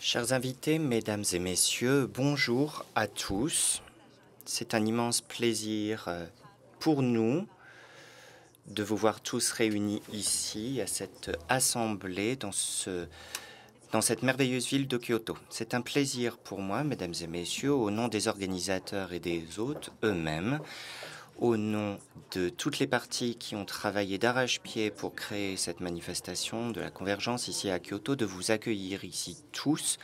Chers invités, mesdames et messieurs, bonjour à tous. C'est un immense plaisir euh, pour nous de vous voir tous réunis ici, à cette assemblée, dans, ce, dans cette merveilleuse ville de Kyoto. C'est un plaisir pour moi, mesdames et messieurs, au nom des organisateurs et des hôtes eux-mêmes, au nom de toutes les parties qui ont travaillé d'arrache-pied pour créer cette manifestation de la convergence ici à Kyoto, de vous accueillir ici tous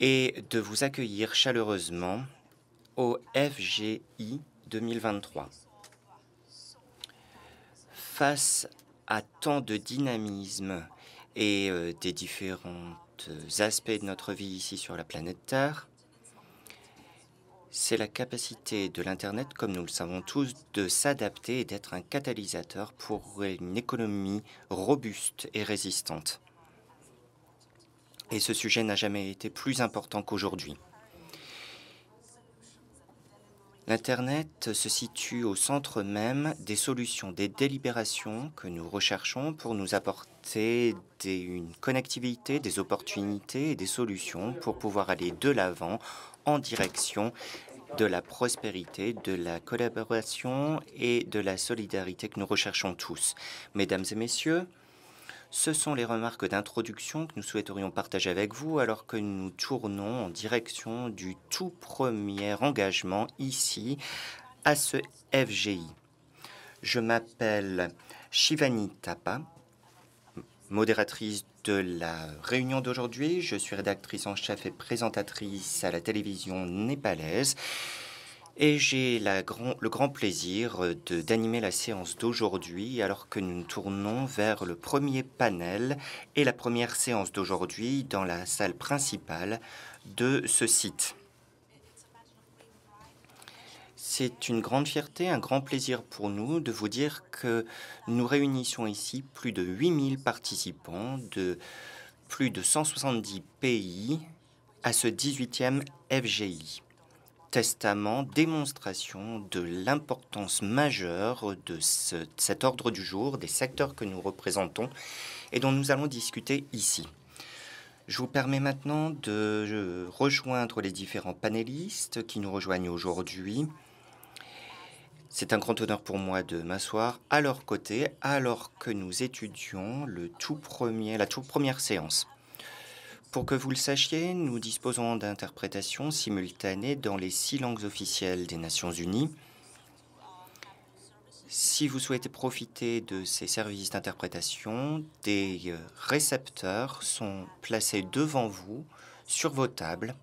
et de vous accueillir chaleureusement au FGI 2023. Face à tant de dynamisme et euh, des différents euh, aspects de notre vie ici sur la planète Terre, c'est la capacité de l'Internet, comme nous le savons tous, de s'adapter et d'être un catalyseur pour une économie robuste et résistante. Et ce sujet n'a jamais été plus important qu'aujourd'hui. L'Internet se situe au centre même des solutions, des délibérations que nous recherchons pour nous apporter une connectivité, des opportunités et des solutions pour pouvoir aller de l'avant en direction de la prospérité, de la collaboration et de la solidarité que nous recherchons tous. Mesdames et messieurs, ce sont les remarques d'introduction que nous souhaiterions partager avec vous alors que nous tournons en direction du tout premier engagement ici à ce FGI. Je m'appelle Shivani Tapa, modératrice de la réunion d'aujourd'hui. Je suis rédactrice en chef et présentatrice à la télévision népalaise. Et j'ai le grand plaisir d'animer la séance d'aujourd'hui alors que nous nous tournons vers le premier panel et la première séance d'aujourd'hui dans la salle principale de ce site. C'est une grande fierté, un grand plaisir pour nous de vous dire que nous réunissons ici plus de 8000 participants de plus de 170 pays à ce 18e FGI. Testament, démonstration de l'importance majeure de cet ordre du jour, des secteurs que nous représentons et dont nous allons discuter ici. Je vous permets maintenant de rejoindre les différents panélistes qui nous rejoignent aujourd'hui. C'est un grand honneur pour moi de m'asseoir à leur côté alors que nous étudions le tout premier, la toute première séance. Pour que vous le sachiez, nous disposons d'interprétations simultanées dans les six langues officielles des Nations Unies. Si vous souhaitez profiter de ces services d'interprétation, des euh, récepteurs sont placés devant vous sur vos tables.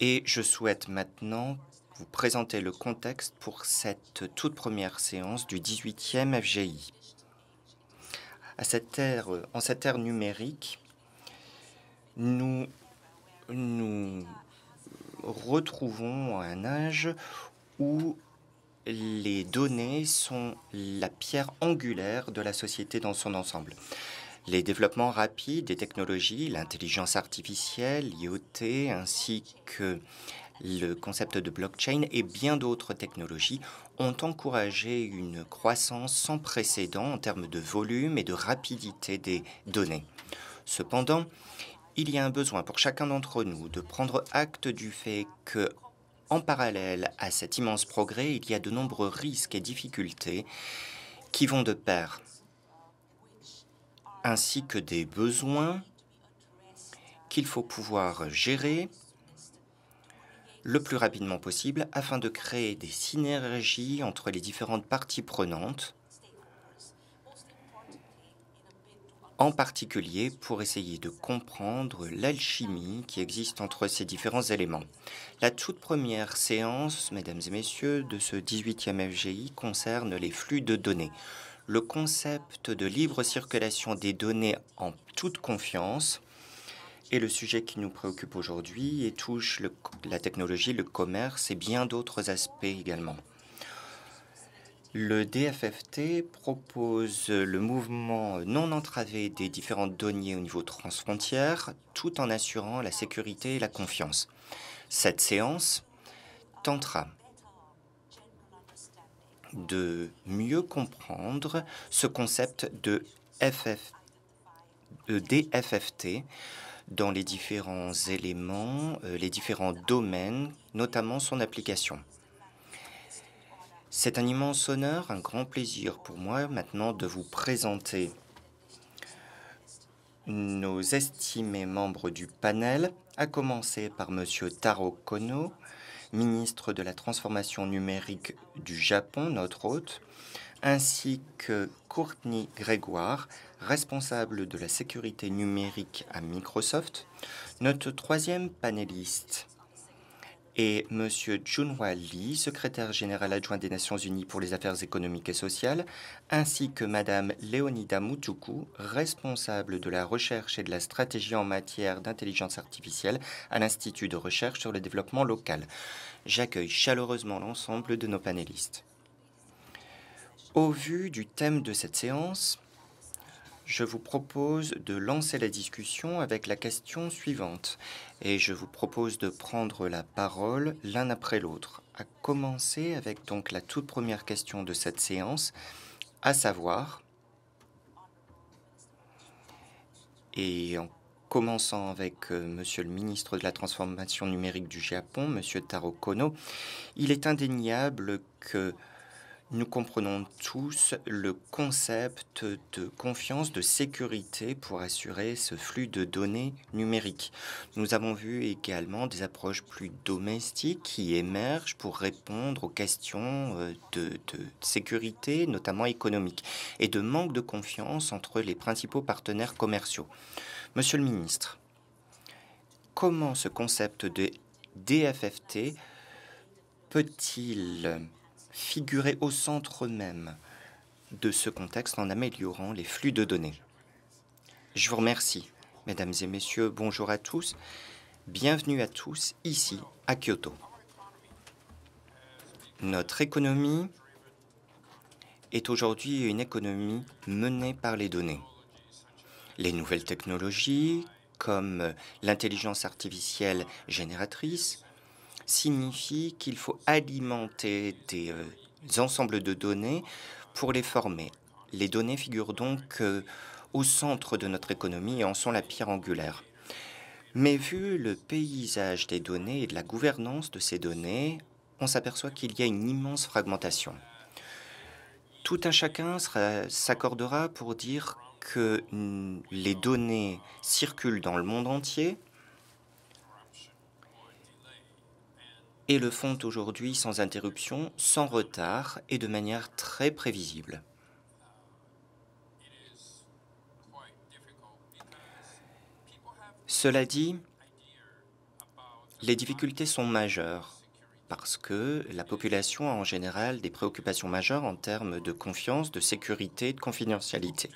Et je souhaite maintenant vous présenter le contexte pour cette toute première séance du 18e FGI. À cette ère, en cette ère numérique, nous nous retrouvons à un âge où les données sont la pierre angulaire de la société dans son ensemble. Les développements rapides des technologies, l'intelligence artificielle, l'IoT, ainsi que le concept de blockchain et bien d'autres technologies ont encouragé une croissance sans précédent en termes de volume et de rapidité des données. Cependant, il y a un besoin pour chacun d'entre nous de prendre acte du fait que en parallèle à cet immense progrès, il y a de nombreux risques et difficultés qui vont de pair, ainsi que des besoins qu'il faut pouvoir gérer le plus rapidement possible afin de créer des synergies entre les différentes parties prenantes, en particulier pour essayer de comprendre l'alchimie qui existe entre ces différents éléments. La toute première séance, mesdames et messieurs, de ce 18e FGI concerne les flux de données. Le concept de libre circulation des données en toute confiance et le sujet qui nous préoccupe aujourd'hui et touche la technologie, le commerce et bien d'autres aspects également. Le DFFT propose le mouvement non entravé des différents données au niveau transfrontière tout en assurant la sécurité et la confiance. Cette séance tentera de mieux comprendre ce concept de FF, euh, DFFT dans les différents éléments, euh, les différents domaines, notamment son application. C'est un immense honneur, un grand plaisir pour moi maintenant de vous présenter nos estimés membres du panel, à commencer par M. Taro Kono, ministre de la Transformation numérique du Japon, notre hôte, ainsi que Courtney Grégoire, responsable de la sécurité numérique à Microsoft. Notre troisième panéliste est M. Junhua Lee, secrétaire général adjoint des Nations Unies pour les affaires économiques et sociales, ainsi que Mme Leonida Mutuku, responsable de la recherche et de la stratégie en matière d'intelligence artificielle à l'Institut de recherche sur le développement local. J'accueille chaleureusement l'ensemble de nos panélistes. Au vu du thème de cette séance, je vous propose de lancer la discussion avec la question suivante et je vous propose de prendre la parole l'un après l'autre, à commencer avec donc la toute première question de cette séance, à savoir, et en commençant avec euh, Monsieur le ministre de la Transformation numérique du Japon, Monsieur Taro Kono, il est indéniable que nous comprenons tous le concept de confiance, de sécurité pour assurer ce flux de données numériques. Nous avons vu également des approches plus domestiques qui émergent pour répondre aux questions euh, de, sécurité, notamment économique, et de manque de confiance entre les principaux partenaires commerciaux. Monsieur le ministre, comment ce concept de DFFT peut-il figurer au centre même de ce contexte en améliorant les flux de données. Je vous remercie, mesdames et messieurs, bonjour à tous, bienvenue à tous ici à Kyoto. Notre économie est aujourd'hui une économie menée par les données. Les nouvelles technologies, comme l'intelligence artificielle génératrice, signifie qu'il faut alimenter des euh, ensembles de données pour les former. Les données figurent donc euh, au centre de notre économie et en sont la pierre angulaire. Mais vu le paysage des données et de la gouvernance de ces données, on s'aperçoit qu'il y a une immense fragmentation. Tout un chacun s'accordera pour dire que mm, les données circulent dans le monde entier et le font aujourd'hui sans interruption, sans retard et de manière très prévisible. Cela dit, les difficultés sont majeures parce que la population a en général des préoccupations majeures en termes de confiance, de sécurité de confidentialité.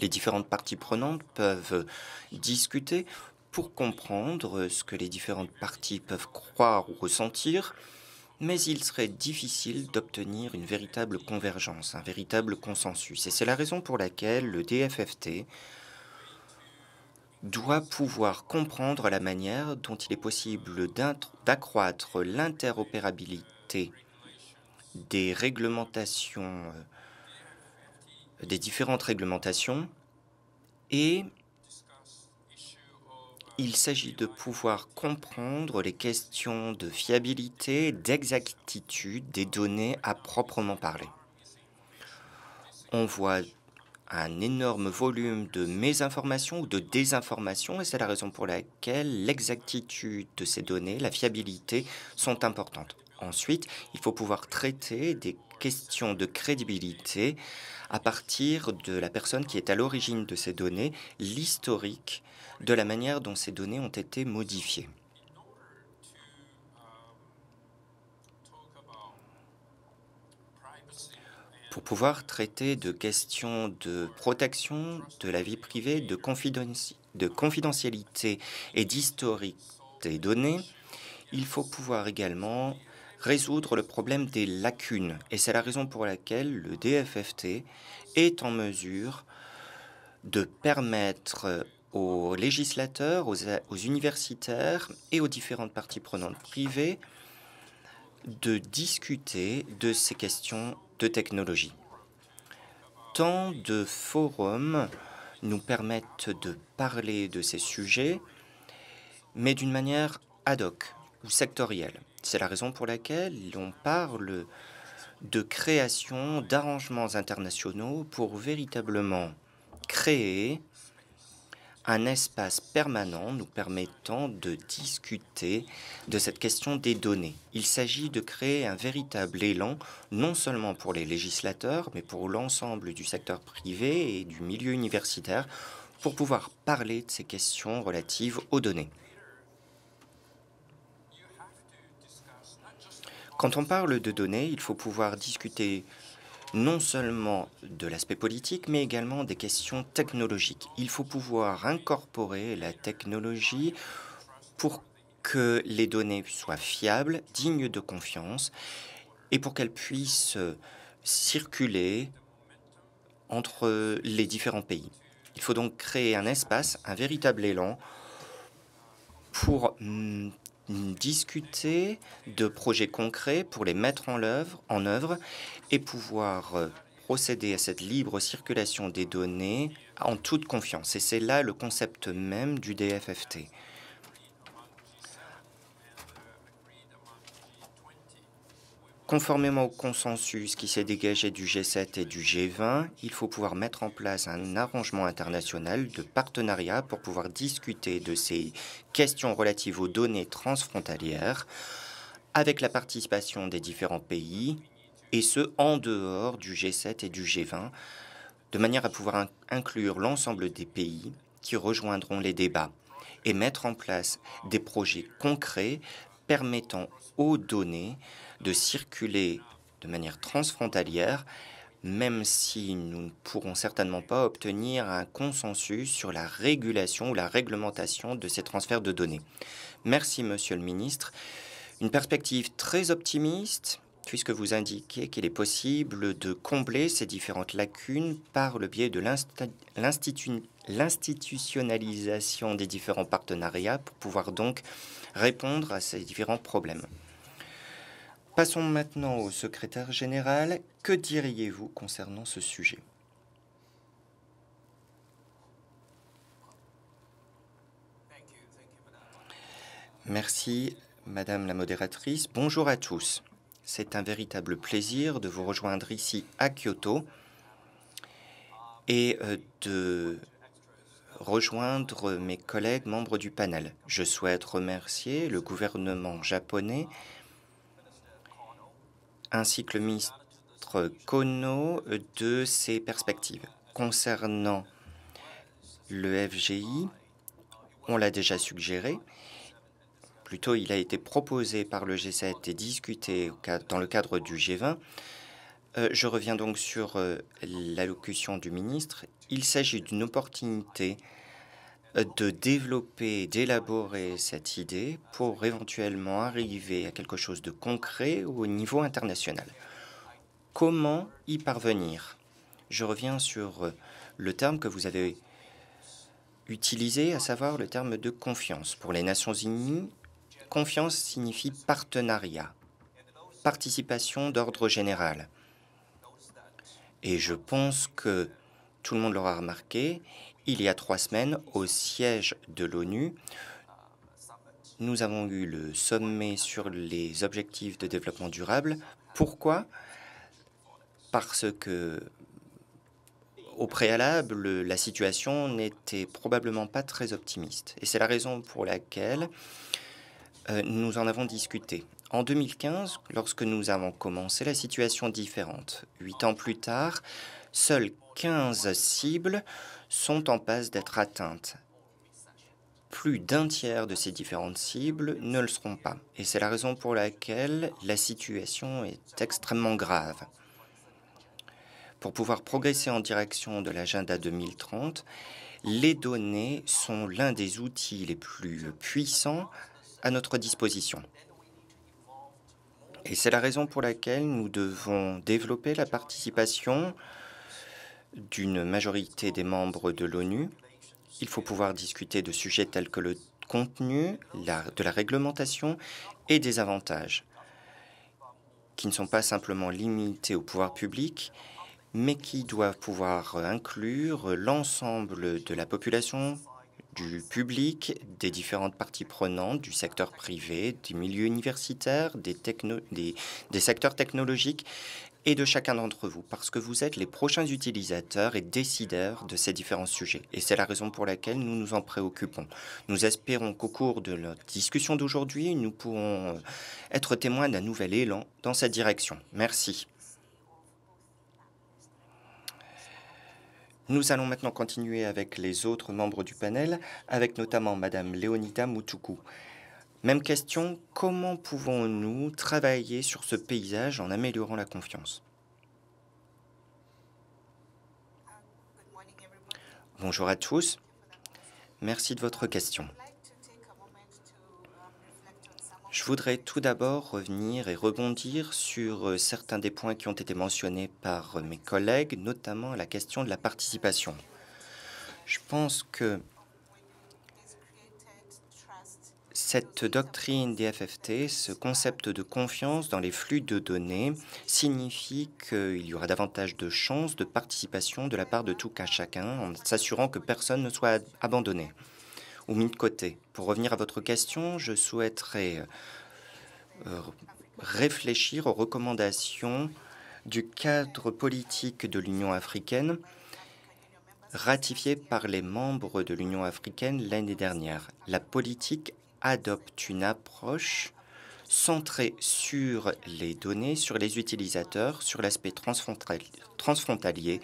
Les différentes parties prenantes peuvent discuter pour comprendre ce que les différentes parties peuvent croire ou ressentir, mais il serait difficile d'obtenir une véritable convergence, un véritable consensus. Et c'est la raison pour laquelle le DFFT doit pouvoir comprendre la manière dont il est possible d'accroître l'interopérabilité des réglementations, euh, des différentes réglementations, et il s'agit de pouvoir comprendre les questions de fiabilité, d'exactitude des données à proprement parler. On voit un énorme volume de mésinformations ou de désinformations et c'est la raison pour laquelle l'exactitude de ces données, la fiabilité sont importantes. Ensuite, il faut pouvoir traiter des questions de crédibilité à partir de la personne qui est à l'origine de ces données, l'historique de la manière dont ces données ont été modifiées. Pour pouvoir traiter de questions de protection de la vie privée, de, confidentialité et d'historique des données, il faut pouvoir également résoudre le problème des lacunes. Et c'est la raison pour laquelle le DFFT est en mesure de permettre aux législateurs, aux, universitaires et aux différentes parties prenantes privées de discuter de ces questions de technologie. Tant de forums nous permettent de parler de ces sujets, mais d'une manière ad hoc ou sectorielle. C'est la raison pour laquelle on parle de création d'arrangements internationaux pour véritablement créer un espace permanent nous permettant de discuter de cette question des données. Il s'agit de créer un véritable élan, non seulement pour les législateurs, mais pour l'ensemble du secteur privé et du milieu universitaire, pour pouvoir parler de ces questions relatives aux données. Quand on parle de données, il faut pouvoir discuter non seulement de l'aspect politique, mais également des questions technologiques. Il faut pouvoir incorporer la technologie pour que les données soient fiables, dignes de confiance, et pour qu'elles puissent circuler entre les différents pays. Il faut donc créer un espace, un véritable élan pour hum, discuter de projets concrets pour les mettre en œuvre, en œuvre et pouvoir euh, procéder à cette libre circulation des données en toute confiance. Et c'est là le concept même du DFFT. Conformément au consensus qui s'est dégagé du G7 et du G20, il faut pouvoir mettre en place un arrangement international de partenariat pour pouvoir discuter de ces questions relatives aux données transfrontalières avec la participation des différents pays, et ce en dehors du G7 et du G20, de manière à pouvoir inclure l'ensemble des pays qui rejoindront les débats et mettre en place des projets concrets permettant aux données de circuler de manière transfrontalière, même si nous ne pourrons certainement pas obtenir un consensus sur la régulation ou la réglementation de ces transferts de données. Merci, Monsieur le Ministre. Une perspective très optimiste, puisque vous indiquez qu'il est possible de combler ces différentes lacunes par le biais de l'institutionnalisation des différents partenariats pour pouvoir donc répondre à ces différents problèmes. Passons maintenant au secrétaire général. Que diriez-vous concernant ce sujet Merci, Madame la modératrice. Bonjour à tous. C'est un véritable plaisir de vous rejoindre ici à Kyoto et euh, de rejoindre mes collègues membres du panel. Je souhaite remercier le gouvernement japonais ainsi que le ministre Kono euh, de ses perspectives. Concernant le FGI, on l'a déjà suggéré, plutôt il a été proposé par le G7 et discuté dans le cadre du G20. Euh, je reviens donc sur euh, l'allocution du ministre. Il s'agit d'une opportunité de développer, d'élaborer cette idée pour éventuellement arriver à quelque chose de concret au niveau international. Comment y parvenir Je reviens sur euh, le terme que vous avez utilisé, à savoir le terme de confiance. Pour les Nations Unies, confiance signifie partenariat, participation d'ordre général. Et je pense que tout le monde l'aura remarqué, il y a trois semaines, au siège de l'ONU, nous avons eu le sommet sur les objectifs de développement durable. Pourquoi Parce que, au préalable, la situation n'était probablement pas très optimiste. Et c'est la raison pour laquelle euh, nous en avons discuté. En 2015, lorsque nous avons commencé, la situation différente. Huit ans plus tard, seules 15 cibles sont en passe d'être atteintes. Plus d'un tiers de ces différentes cibles ne le seront pas. Et c'est la raison pour laquelle la situation est extrêmement grave. Pour pouvoir progresser en direction de l'agenda 2030, les données sont l'un des outils les plus puissants à notre disposition. Et c'est la raison pour laquelle nous devons développer la participation d'une majorité des membres de l'ONU. Il faut pouvoir discuter de sujets tels que le contenu, de la réglementation et des avantages, qui ne sont pas simplement limités au pouvoir public, mais qui doivent pouvoir inclure l'ensemble de la population, du public, des différentes parties prenantes, du secteur privé, des milieux universitaires, des secteurs technologiques et de chacun d'entre vous, parce que vous êtes les prochains utilisateurs et décideurs de ces différents sujets. Et c'est la raison pour laquelle nous nous en préoccupons. Nous espérons qu'au cours de notre discussion d'aujourd'hui, nous pourrons euh, être témoins d'un nouvel élan dans cette direction. Merci. Nous allons maintenant continuer avec les autres membres du panel, avec notamment Madame Leonida Moutoukou. Même question, comment pouvons-nous travailler sur ce paysage en améliorant la confiance Bonjour à tous, merci de votre question. Je voudrais tout d'abord revenir et rebondir sur euh, certains des points qui ont été mentionnés par euh, mes collègues, notamment la question de la participation. Je pense que Cette doctrine des FFT, ce concept de confiance dans les flux de données, signifie qu'il y aura davantage de chances de participation de la part de tout cas chacun en s'assurant que personne ne soit abandonné ou mis de côté. Pour revenir à votre question, je souhaiterais euh, réfléchir aux recommandations du cadre politique de l'Union africaine ratifié par les membres de l'Union africaine l'année dernière. La politique adopte une approche centrée sur les données, sur les utilisateurs, sur l'aspect transfrontalier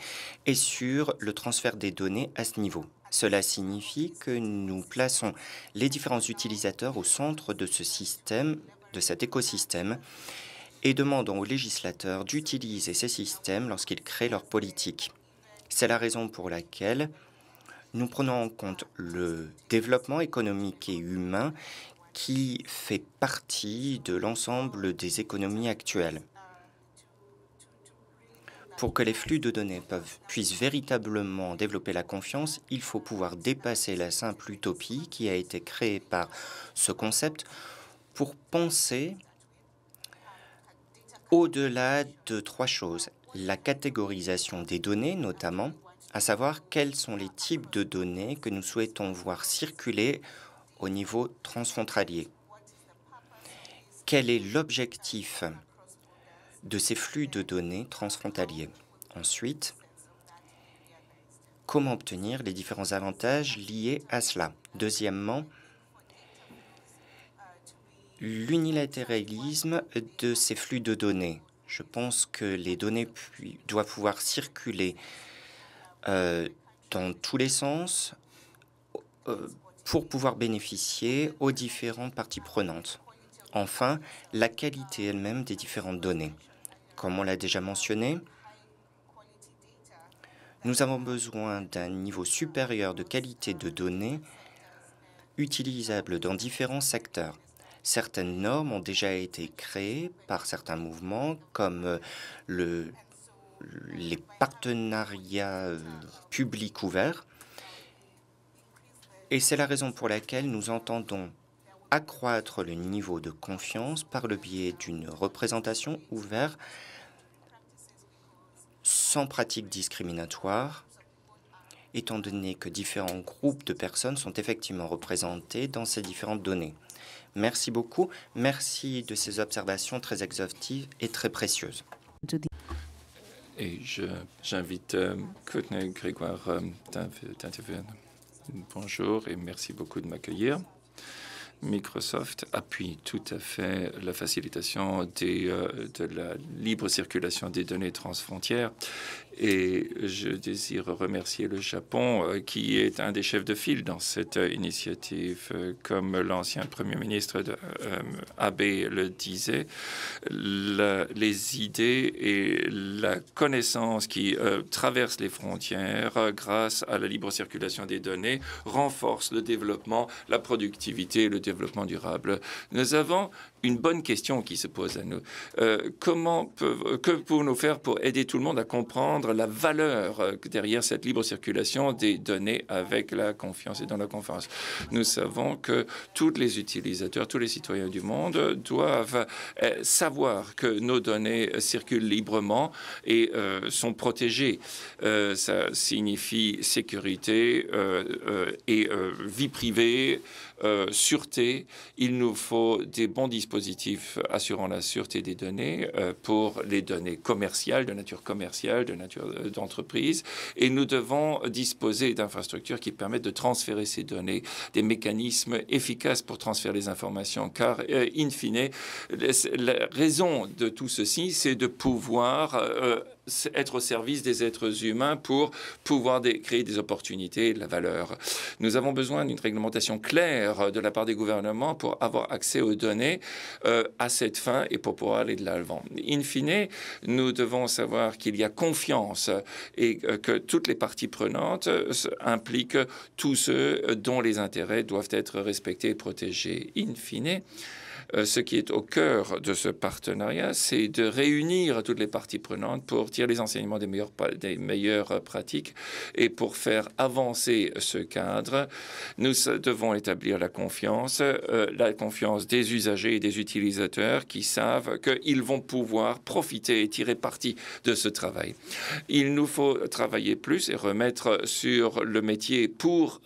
et sur le transfert des données à ce niveau. Cela signifie que nous plaçons les différents utilisateurs au centre de ce système, de cet écosystème, et demandons aux législateurs d'utiliser ces systèmes lorsqu'ils créent leurs politiques. C'est la raison pour laquelle nous prenons en compte le développement économique et humain qui fait partie de l'ensemble des économies actuelles. Pour que les flux de données puissent véritablement développer la confiance, il faut pouvoir dépasser la simple utopie qui a été créée par ce concept pour penser au-delà de trois choses. La catégorisation des données notamment, à savoir quels sont les types de données que nous souhaitons voir circuler au niveau transfrontalier. Quel est l'objectif de ces flux de données transfrontaliers Ensuite, comment obtenir les différents avantages liés à cela Deuxièmement, l'unilatéralisme de ces flux de données. Je pense que les données doivent pouvoir circuler euh, dans tous les sens euh, pour pouvoir bénéficier aux différentes parties prenantes. Enfin, la qualité elle-même des différentes données. Comme on l'a déjà mentionné, nous avons besoin d'un niveau supérieur de qualité de données utilisables dans différents secteurs. Certaines normes ont déjà été créées par certains mouvements comme euh, le les partenariats euh, publics ouverts. Et c'est la raison pour laquelle nous entendons accroître le niveau de confiance par le biais d'une représentation ouverte sans pratique discriminatoire, étant donné que différents groupes de personnes sont effectivement représentés dans ces différentes données. Merci beaucoup. Merci de ces observations très exhaustives et très précieuses. Et j'invite euh, Courtney Grégoire euh, d'intervenir. Bonjour et merci beaucoup de m'accueillir. Microsoft appuie tout à fait la facilitation euh, de la libre circulation des données transfrontières. Et je désire remercier le Japon, euh, qui est un des chefs de file dans cette euh, initiative. Comme l'ancien Premier ministre Abe le disait, les idées et la connaissance qui traversent les frontières grâce à la libre circulation des données renforcent le développement, la productivité et le développement développement durable. Nous avons une bonne question qui se pose à nous. Euh, comment peuvent, euh, que pouvons-nous faire pour aider tout le monde à comprendre la valeur euh, derrière cette libre circulation des données avec la confiance et dans la confiance Nous savons que tous les utilisateurs, tous les citoyens du monde doivent savoir que nos données circulent librement et sont protégées. ça signifie sécurité et vie privée, sûreté. Il nous faut des bons dispositifs assurant la sûreté des données euh, pour les données commerciales, de nature commerciale, de nature euh, d'entreprise. Et nous devons disposer d'infrastructures qui permettent de transférer ces données, des mécanismes efficaces pour transférer les informations. Car, euh, in fine, la raison de tout ceci, c'est de pouvoir être au service des êtres humains pour pouvoir créer des opportunités et de la valeur. Nous avons besoin d'une réglementation claire euh, de la part des gouvernements pour avoir accès aux données euh, à cette fin et pour pouvoir aller de l'avant. In fine, nous devons savoir qu'il y a confiance et euh, que toutes les parties prenantes impliquent tous ceux dont les intérêts doivent être respectés et protégés. In fine, euh, ce qui est au cœur de ce partenariat, c'est de réunir toutes les parties prenantes pour tirer les enseignements des meilleures, des meilleures euh, pratiques et pour faire avancer ce cadre. Nous devons établir la confiance, euh, la confiance des usagers et des utilisateurs qui savent qu'ils vont pouvoir profiter et tirer parti de ce travail. Il nous faut travailler plus et remettre sur le métier pour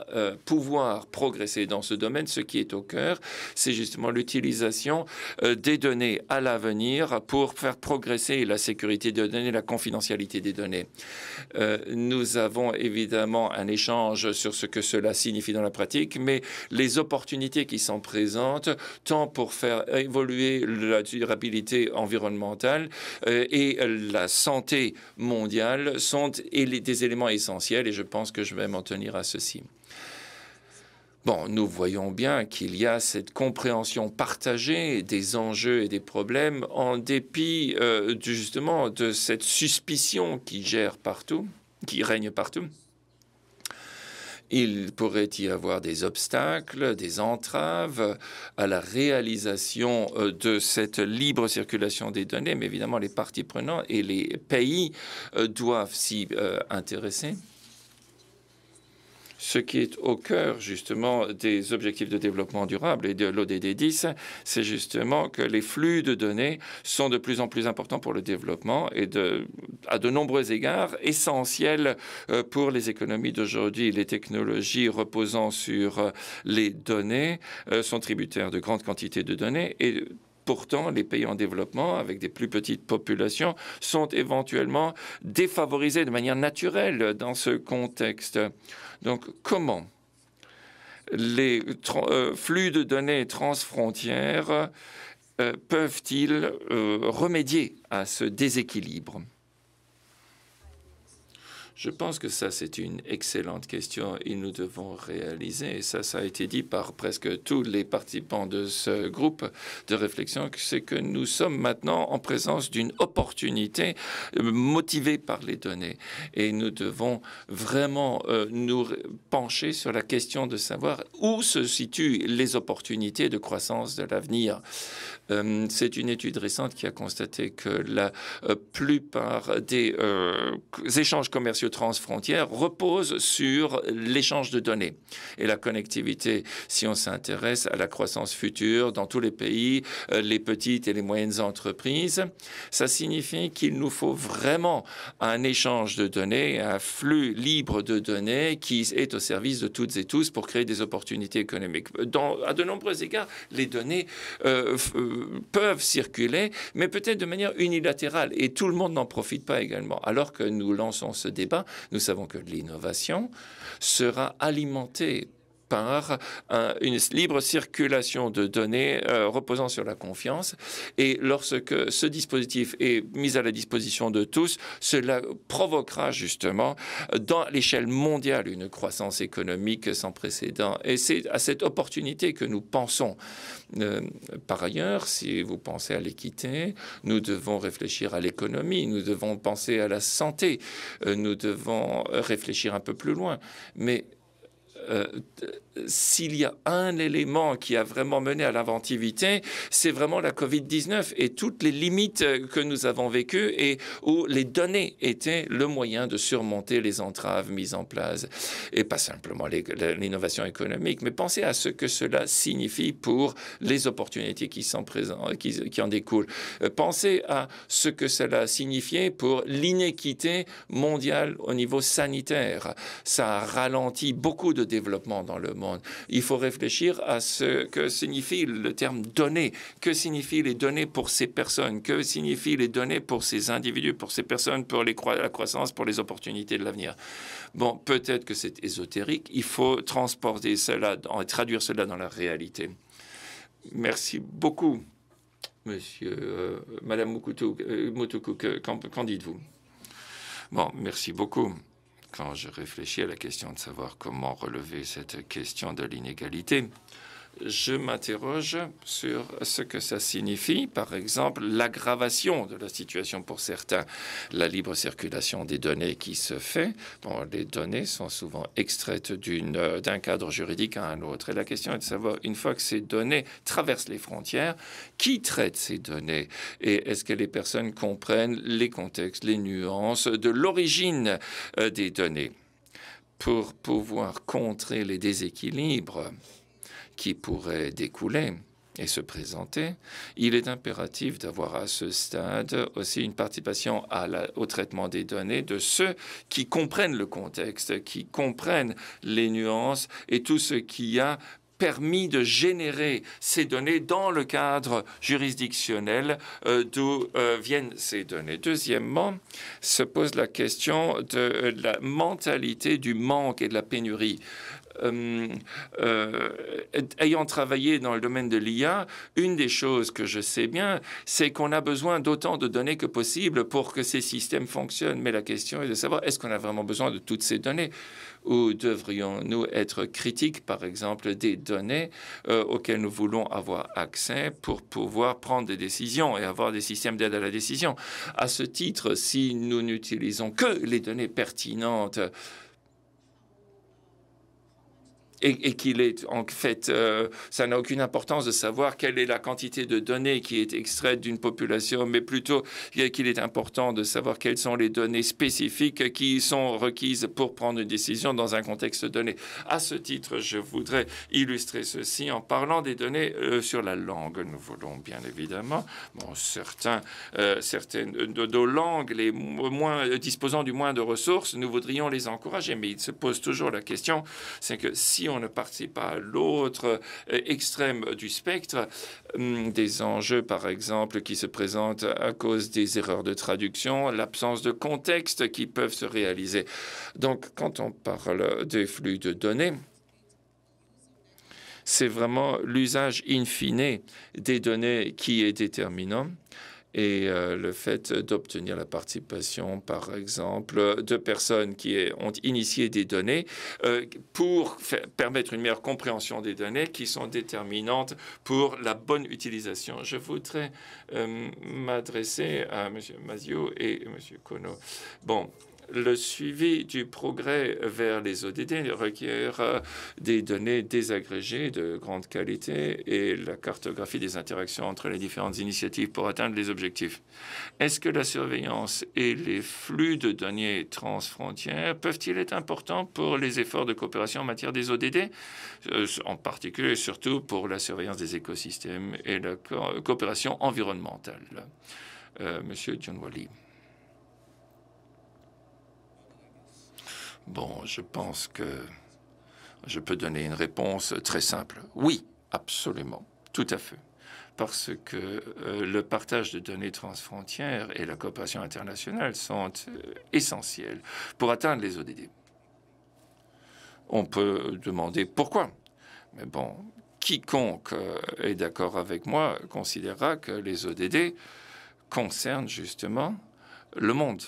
pouvoir progresser dans ce domaine. Ce qui est au cœur, c'est justement l'utilisation euh, des données à l'avenir pour faire progresser la sécurité des données, la confidentialité des données. Euh, nous avons évidemment un échange sur ce que cela signifie dans la pratique, mais les opportunités qui sont présentes, tant pour faire évoluer la durabilité environnementale euh, et la santé mondiale, sont des éléments essentiels et je pense que je vais m'en tenir à ceci. Bon, nous voyons bien qu'il y a cette compréhension partagée des enjeux et des problèmes en dépit euh, justement de cette suspicion qui gère partout, qui règne partout. Il pourrait y avoir des obstacles, des entraves à la réalisation euh, de cette libre circulation des données, mais évidemment les parties prenantes et les pays euh, doivent s'y intéresser ce qui est au cœur justement des objectifs de développement durable et de l'ODD 10, c'est justement que les flux de données sont de plus en plus importants pour le développement et à de nombreux égards essentiels euh, pour les économies d'aujourd'hui. Les technologies reposant sur euh, les données euh, sont tributaires de grandes quantités de données et Pourtant, les pays en développement, avec des plus petites populations, sont éventuellement défavorisés de manière naturelle dans ce contexte. Donc, comment les euh, flux de données transfrontières euh, peuvent-ils euh, remédier à ce déséquilibre je pense que ça, c'est une excellente question et nous devons réaliser, et ça, ça a été dit par presque tous les participants de ce groupe de réflexion, c'est que nous sommes maintenant en présence d'une opportunité euh, motivée par les données. Et nous devons vraiment euh, nous pencher sur la question de savoir où se situent les opportunités de croissance de l'avenir. Euh, c'est une étude récente qui a constaté que la euh, plupart des euh, échanges commerciaux transfrontières reposent sur l'échange de données. Et la connectivité, si on s'intéresse à la croissance future dans tous les pays, les petites et les moyennes entreprises, ça signifie qu'il nous faut vraiment un échange de données, un flux libre de données qui est au service de toutes et tous pour créer des opportunités économiques. à de nombreux égards, les données peuvent circuler, mais peut-être de manière unilatérale. Et tout le monde n'en profite pas également. Alors que nous lançons ce débat, nous savons que l'innovation sera alimentée par une libre circulation de données euh, reposant sur la confiance. Et lorsque ce dispositif est mis à la disposition de tous, cela provoquera justement dans l'échelle mondiale une croissance économique sans précédent. Et c'est à cette opportunité que nous pensons. Euh, par ailleurs, si vous pensez à l'équité, nous devons réfléchir à l'économie, nous devons penser à la santé, euh, nous devons réfléchir un peu plus loin. Mais 呃。s'il y a un élément qui a vraiment mené à l'inventivité, c'est vraiment la Covid-19 et toutes les limites euh, que nous avons vécues et où les données étaient le moyen de surmonter les entraves mises en place. Et pas simplement l'innovation économique, mais pensez à ce que cela signifie pour les opportunités qui sont en découlent. Euh, pensez à ce que cela signifiait pour l'inéquité mondiale au niveau sanitaire. Ça a ralenti beaucoup de développement dans le monde il faut réfléchir à ce que signifie le terme données, que signifient les données pour ces personnes, que signifient les données pour ces individus, pour ces personnes, pour la croissance, pour les opportunités de l'avenir. Bon, peut-être que c'est ésotérique, il faut transporter cela, traduire cela dans la réalité. Merci beaucoup, monsieur, euh, madame euh, qu'en dites-vous Bon, merci beaucoup quand je réfléchis à la question de savoir comment relever cette question de l'inégalité, je m'interroge sur ce que ça signifie, par exemple, l'aggravation de la situation pour certains, la libre circulation des données qui se fait. Bon, les données sont souvent extraites d'un cadre juridique à un autre. Et la question est de savoir, une fois que ces données traversent les frontières, qui traite ces données Et est-ce que les personnes comprennent les contextes, les nuances de l'origine euh, des données pour pouvoir contrer les déséquilibres qui pourrait découler et se présenter, il est impératif d'avoir à ce stade aussi une participation à au traitement des données de ceux qui comprennent le contexte, qui comprennent les nuances et tout ce qui a permis de générer ces données dans le cadre juridictionnel euh, d'où euh, viennent ces données. Deuxièmement, se pose la question de euh, la mentalité du manque et de la pénurie. Euh, euh, ayant travaillé dans le domaine de l'IA, une des choses que je sais bien, c'est qu'on a besoin d'autant de données que possible pour que ces systèmes fonctionnent. Mais la question est de savoir, est-ce qu'on a vraiment besoin de toutes ces données ou devrions-nous être critiques, par exemple, des données euh, auxquelles nous voulons avoir accès pour pouvoir prendre des décisions et avoir des systèmes d'aide à la décision À ce titre, si nous n'utilisons que les données pertinentes, et, qu'il est en fait, euh, ça n'a aucune importance de savoir quelle est la quantité de données qui est extraite d'une population, mais plutôt qu'il est important de savoir quelles sont les données spécifiques qui sont requises pour prendre une décision dans un contexte donné. À ce titre, je voudrais illustrer ceci en parlant des données euh, sur la langue. Nous voulons bien évidemment, bon, certains, euh, certaines de nos langues les moins disposant du moins de ressources, nous voudrions les encourager, mais il se pose toujours la question, c'est que si on on ne participe pas à l'autre euh, extrême du spectre. Hum, des enjeux, par exemple, qui se présentent à cause des erreurs de traduction, l'absence de contexte qui peuvent se réaliser. Donc, quand on parle des flux de données, c'est vraiment l'usage in des données qui est déterminant et euh, le fait d'obtenir la participation, par exemple, de personnes qui ont initié des données euh, pour permettre une meilleure compréhension des données qui sont déterminantes pour la bonne utilisation. Je voudrais euh, m'adresser à M. Mazio et M. Kono. Bon, le suivi du progrès vers les ODD requiert euh, des données désagrégées de grande qualité et la cartographie des interactions entre les différentes initiatives pour atteindre les objectifs. Est-ce que la surveillance et les flux de données transfrontières peuvent-ils être importants pour les efforts de coopération en matière des ODD, euh, en particulier et surtout pour la surveillance des écosystèmes et la coopération environnementale euh, Monsieur John Wally. Bon, je pense que je peux donner une réponse très simple. Oui, absolument, tout à fait. Parce que euh, le partage de données transfrontières et la coopération internationale sont euh, essentielles essentiels pour atteindre les ODD. On peut demander pourquoi. Mais bon, quiconque euh, est d'accord avec moi considérera que les ODD concernent justement le monde.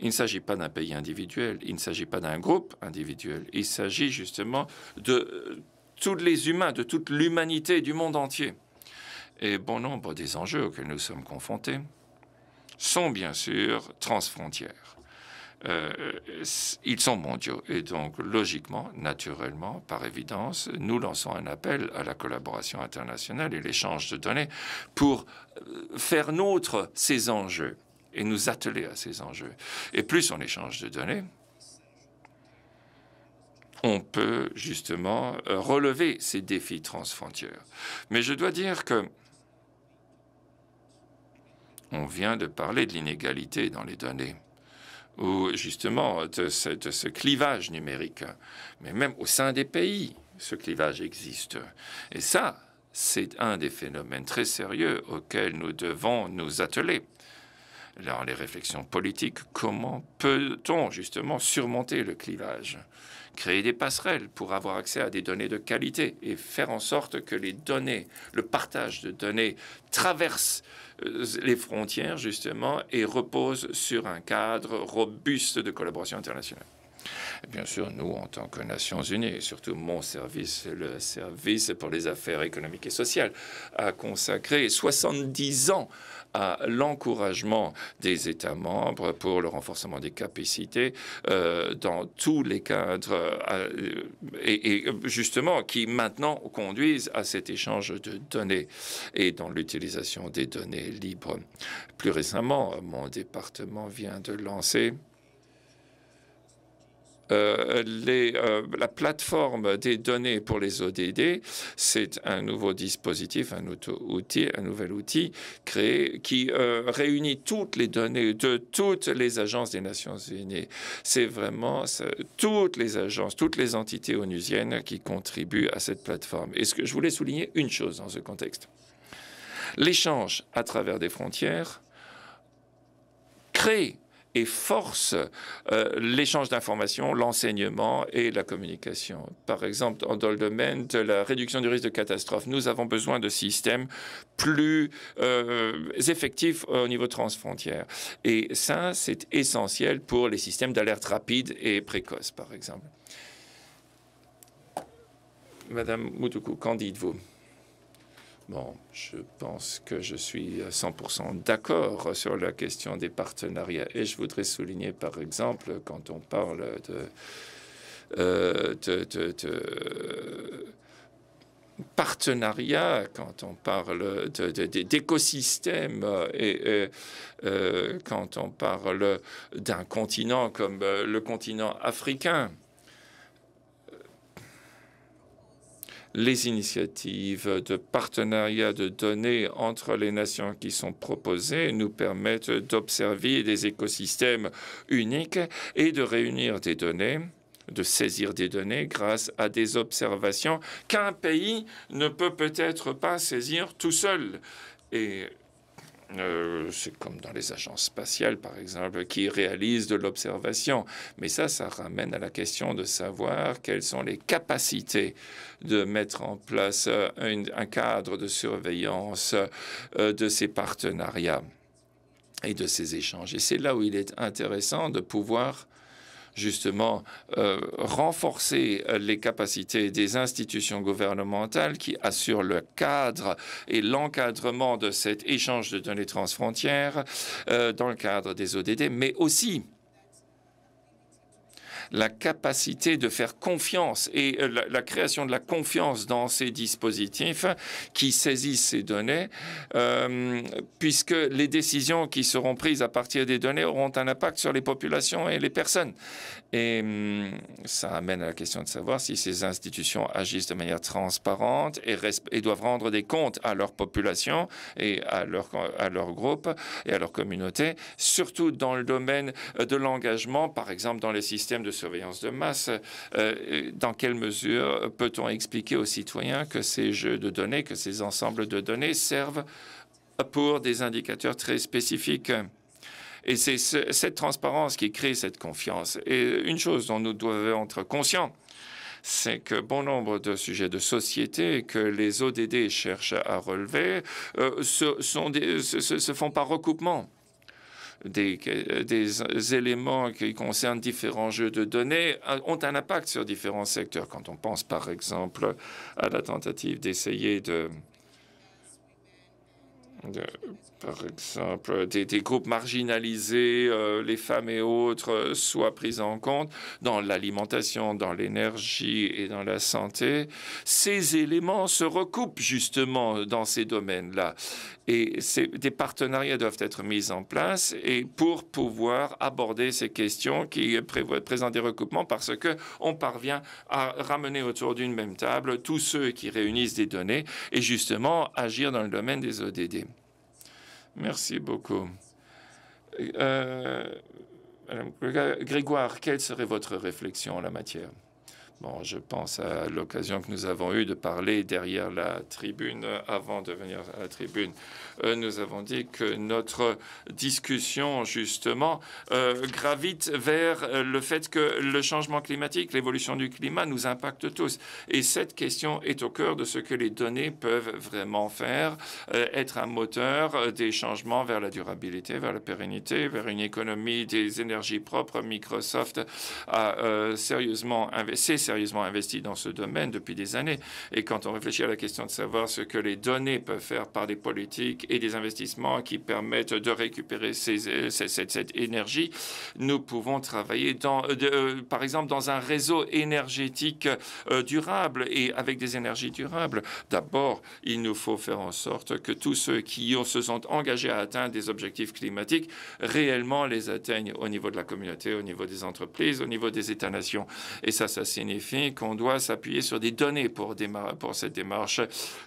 Il ne s'agit pas d'un pays individuel, il ne s'agit pas d'un groupe individuel, il s'agit justement de euh, tous les humains, de toute l'humanité du monde entier. Et bon nombre des enjeux auxquels nous sommes confrontés sont bien sûr transfrontières. Euh, ils sont mondiaux. Et donc, logiquement, naturellement, par évidence, nous lançons un appel à la collaboration internationale et l'échange de données pour euh, faire nôtre ces enjeux et nous atteler à ces enjeux. Et plus on échange de données, on peut justement euh, relever ces défis transfrontières. Mais je dois dire que on vient de parler de l'inégalité dans les données ou justement de ce, ce, clivage numérique. Mais même au sein des pays, ce clivage existe. Et ça, c'est un des phénomènes très sérieux auxquels nous devons nous atteler dans les réflexions politiques, comment peut-on justement surmonter le clivage créer des passerelles pour avoir accès à des données de qualité et faire en sorte que les données, le partage de données traverse euh, les frontières justement et repose sur un cadre robuste de collaboration internationale. bien sûr, nous, en tant que Nations Unies, et surtout mon service, le service pour les affaires économiques et sociales, a consacré 70 ans à l'encouragement des États membres pour le renforcement des capacités euh, dans tous les cadres euh, et, justement qui maintenant conduisent à cet échange de données et dans l'utilisation des données libres. Plus récemment, mon département vient de lancer euh, euh, la plateforme des données pour les ODD, c'est un nouveau dispositif, un, outil, un nouvel outil créé qui euh, réunit toutes les données de toutes les agences des Nations Unies. C'est vraiment toutes les agences, toutes les entités onusiennes qui contribuent à cette plateforme. Et ce que je voulais souligner une chose dans ce contexte. L'échange à travers des frontières crée et force euh, l'échange d'informations, l'enseignement et la communication. Par exemple, dans le domaine de la réduction du risque de catastrophe, nous avons besoin de systèmes plus euh, effectifs euh, au niveau transfrontière. Et ça, c'est essentiel pour les systèmes d'alerte rapide et précoce, par exemple. Madame Moutoukou, qu'en dites-vous Bon, je pense que je suis à 100% d'accord sur la question des partenariats. Et je voudrais souligner, par exemple, quand on parle de, euh, partenariats, partenariat, quand on parle d'écosystèmes et, euh, quand on parle d'un continent comme le continent africain. les initiatives de partenariat de données entre les nations qui sont proposées nous permettent d'observer des écosystèmes uniques et de réunir des données de saisir des données grâce à des observations qu'un pays ne peut peut-être pas saisir tout seul. Et euh, c'est comme dans les agences spatiales, par exemple, qui réalisent de l'observation. Mais ça, ça ramène à la question de savoir quelles sont les capacités de mettre en place euh, un, cadre de surveillance euh, de ces partenariats et de ces échanges. Et c'est là où il est intéressant de pouvoir justement euh, renforcer euh, les capacités des institutions gouvernementales qui assurent le cadre et l'encadrement de cet échange de données transfrontières euh, dans le cadre des ODD, mais aussi la capacité de faire confiance et euh, la, création de la confiance dans ces dispositifs qui saisissent ces données, euh, puisque les décisions qui seront prises à partir des données auront un impact sur les populations et les personnes. Et hum, ça amène à la question de savoir si ces institutions agissent de manière transparente et, et doivent rendre des comptes à leur population et à leur, à leur groupe et à leur communauté, surtout dans le domaine euh, de l'engagement, par exemple dans les systèmes de surveillance de masse, euh, dans quelle mesure peut-on expliquer aux citoyens que ces jeux de données, que ces ensembles de données servent pour des indicateurs très spécifiques et c'est cette transparence qui crée cette confiance. Et une chose dont nous devons être conscients, c'est que bon nombre de sujets de société que les ODD cherchent à relever euh, sont des, se font par recoupement des, euh, euh, éléments qui concernent différents jeux de données euh, ont un impact sur différents secteurs. Quand on pense par exemple à la tentative d'essayer de par exemple, des, groupes marginalisés, euh, les femmes et autres, euh, soient prises en compte dans l'alimentation, dans l'énergie et dans la santé. Ces éléments se recoupent justement dans ces domaines-là. Et des partenariats doivent être mis en place et pour pouvoir aborder ces questions qui présentent des recoupements parce qu'on parvient à ramener autour d'une même table tous ceux qui réunissent des données et justement agir dans le domaine des ODD. Merci beaucoup. Euh, Grégoire, quelle serait votre réflexion en la matière Bon, je pense à l'occasion que nous avons eue de parler derrière la tribune, avant de venir à la tribune, euh, nous avons dit que notre discussion, justement, euh, gravite vers le fait que le changement climatique, l'évolution du climat nous impacte tous. Et cette question est au cœur de ce que les données peuvent vraiment faire, euh, être un moteur des changements vers la durabilité, vers la pérennité, vers une économie des énergies propres. Microsoft a sérieusement investi sérieusement investi dans ce domaine depuis des années. Et quand on réfléchit à la question de savoir ce que les données peuvent faire par des politiques et des investissements qui permettent de récupérer euh, cette, énergie, nous pouvons travailler dans, euh, euh, par exemple dans un réseau énergétique durable et avec des énergies durables. D'abord, il nous faut faire en sorte que tous ceux qui se sont engagés à atteindre des objectifs climatiques réellement les atteignent au niveau de la communauté, au niveau des entreprises, au niveau des États-nations. Et ça, ça signifie qu'on doit s'appuyer sur des données pour, pour cette démarche.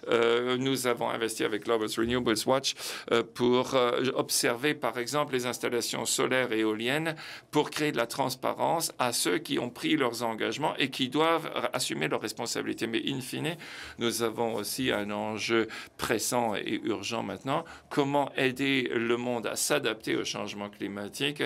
Euh, nous avons investi avec Global Renewables Watch euh, pour euh, observer, par exemple, les installations solaires et éoliennes pour créer de la transparence à ceux qui ont pris leurs engagements et qui doivent assumer leurs responsabilités. Mais in fine, nous avons aussi un enjeu pressant et urgent maintenant. Comment aider le monde à s'adapter au changement climatique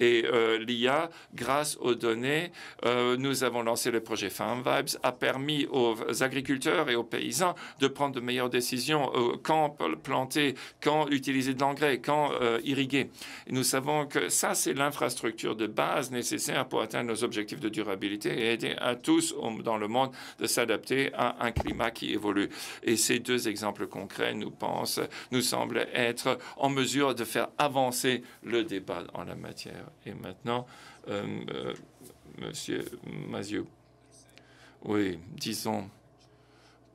et l'IA grâce aux données. nous avons lancé le projet Farm Vibes a permis aux agriculteurs et aux paysans de prendre de meilleures décisions quand planter, quand utiliser de l'engrais, quand euh, irriguer. nous savons que ça, c'est l'infrastructure de base nécessaire pour atteindre nos objectifs de durabilité et aider à tous dans le monde de s'adapter à un climat qui évolue. Et ces deux exemples concrets, nous pensent, nous semblent être en mesure de faire avancer le débat en la matière. Et maintenant, M. Euh, euh, Monsieur oui, disons,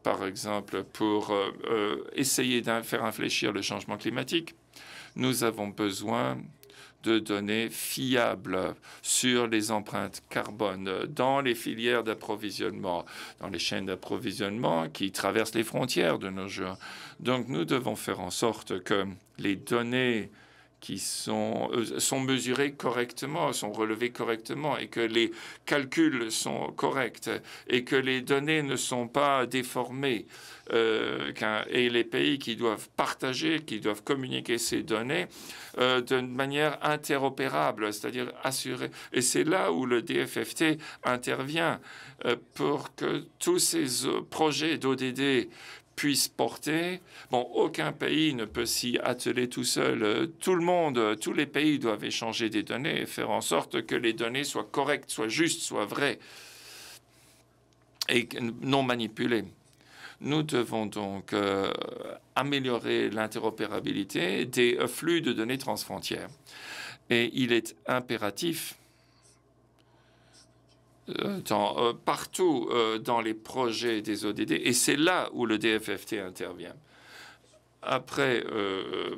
par exemple, pour euh, euh, essayer de faire infléchir le changement climatique, nous avons besoin de données fiables sur les empreintes carbone dans les filières d'approvisionnement, dans les chaînes d'approvisionnement qui traversent les frontières de nos jours. Donc nous devons faire en sorte que les données qui sont, euh, sont mesurés correctement, sont relevés correctement et que les calculs sont corrects et que les données ne sont pas déformées. Euh, et les pays qui doivent partager, qui doivent communiquer ces données euh, d'une manière interopérable, c'est-à-dire assurer. Et c'est là où le DFFT intervient euh, pour que tous ces euh, projets d'ODD puisse porter. Bon, aucun pays ne peut s'y atteler tout seul. Tout le monde, tous les pays doivent échanger des données et faire en sorte que les données soient correctes, soient justes, soient vraies et non manipulées. Nous devons donc euh, améliorer l'interopérabilité des flux de données transfrontières. Et il est impératif euh, euh, partout euh, dans les projets des ODD, et c'est là où le DFFT intervient. Après, euh,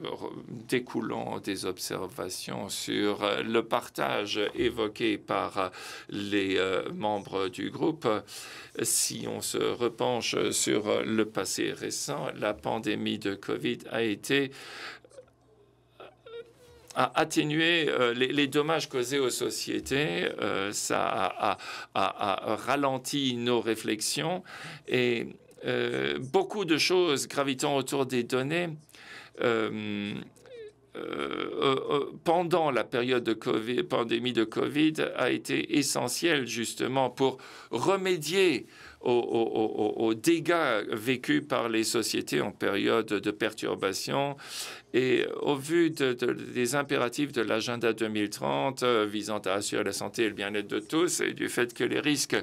découlant des observations sur le partage évoqué par les membres du groupe, si on se repenche sur le passé récent, la pandémie de Covid a été à atténuer euh, les, dommages causés aux sociétés, euh, ça a, ralenti nos réflexions et euh, beaucoup de choses gravitant autour des données. pendant la période de pandémie de Covid, a été essentiel justement pour remédier aux, dégâts vécus par les sociétés en période de perturbation. Et au vu des impératifs de l'agenda 2030 euh, visant à assurer la santé et le bien-être de tous et du fait que les risques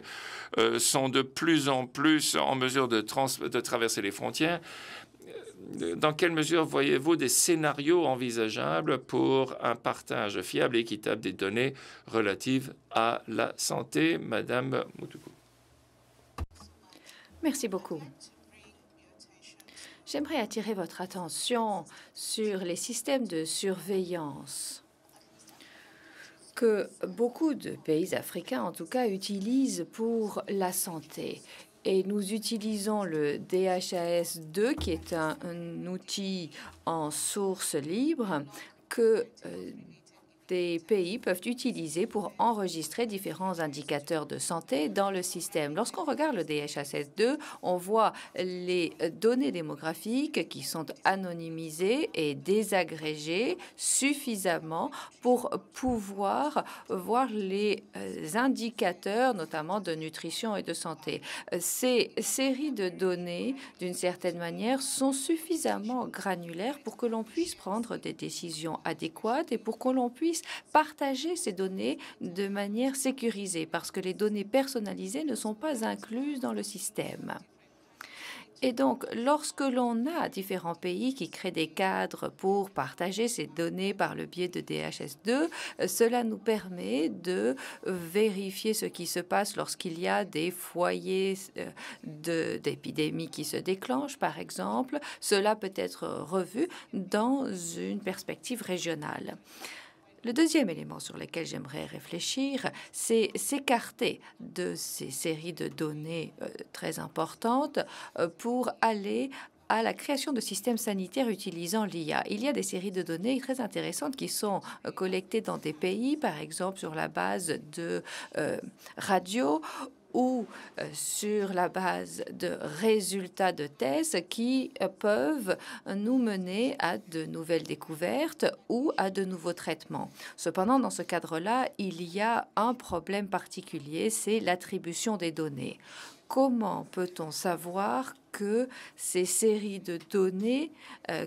euh, sont de plus en plus en mesure de, de traverser les frontières, euh, dans quelle mesure voyez-vous des scénarios envisageables pour un partage fiable et équitable des données relatives à la santé, Madame Moutoukou Merci beaucoup. J'aimerais attirer votre attention sur les systèmes de surveillance que beaucoup de pays africains, en tout cas, utilisent pour la santé. Et nous utilisons le DHAS2, qui est un, outil en source libre que euh, des pays peuvent utiliser pour enregistrer différents indicateurs de santé dans le système. Lorsqu'on regarde le DHSS2, on voit les données démographiques qui sont anonymisées et désagrégées suffisamment pour pouvoir voir les euh, indicateurs, notamment de nutrition et de santé. Ces séries de données, d'une certaine manière, sont suffisamment granulaires pour que l'on puisse prendre des décisions adéquates et pour que l'on puisse partager ces données de manière sécurisée, parce que les données personnalisées ne sont pas incluses dans le système. Et donc, lorsque l'on a différents pays qui créent des cadres pour partager ces données par le biais de DHS2, euh, cela nous permet de euh, vérifier ce qui se passe lorsqu'il y a des foyers euh, d'épidémie qui se déclenchent, par exemple. Cela peut être revu dans une perspective régionale. Le deuxième élément sur lequel j'aimerais réfléchir, c'est s'écarter de ces séries de données euh, très importantes euh, pour aller à la création de systèmes sanitaires utilisant l'IA. Il y a des séries de données très intéressantes qui sont euh, collectées dans des pays, par exemple sur la base de radio. radios ou euh, sur la base de résultats de tests qui euh, peuvent nous mener à de nouvelles découvertes ou à de nouveaux traitements. Cependant, dans ce cadre-là, il y a un problème particulier, c'est l'attribution des données. Comment peut-on savoir que ces séries de données euh,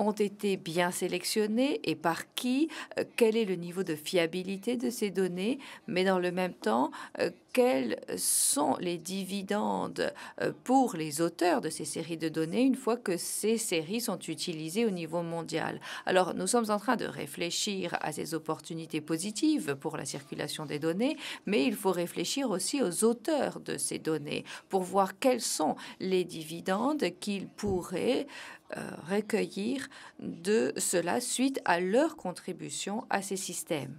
ont été bien sélectionnées et par qui, euh, quel est le niveau de fiabilité de ces données, mais dans le même temps, euh, quels sont les dividendes euh, pour les auteurs de ces séries de données une fois que ces séries sont utilisées au niveau mondial. Alors, nous sommes en train de réfléchir à ces opportunités positives pour la circulation des données, mais il faut réfléchir aussi aux auteurs de ces données pour voir quels sont les dividendes qu'ils pourraient euh, recueillir de cela suite à leur contribution à ces systèmes.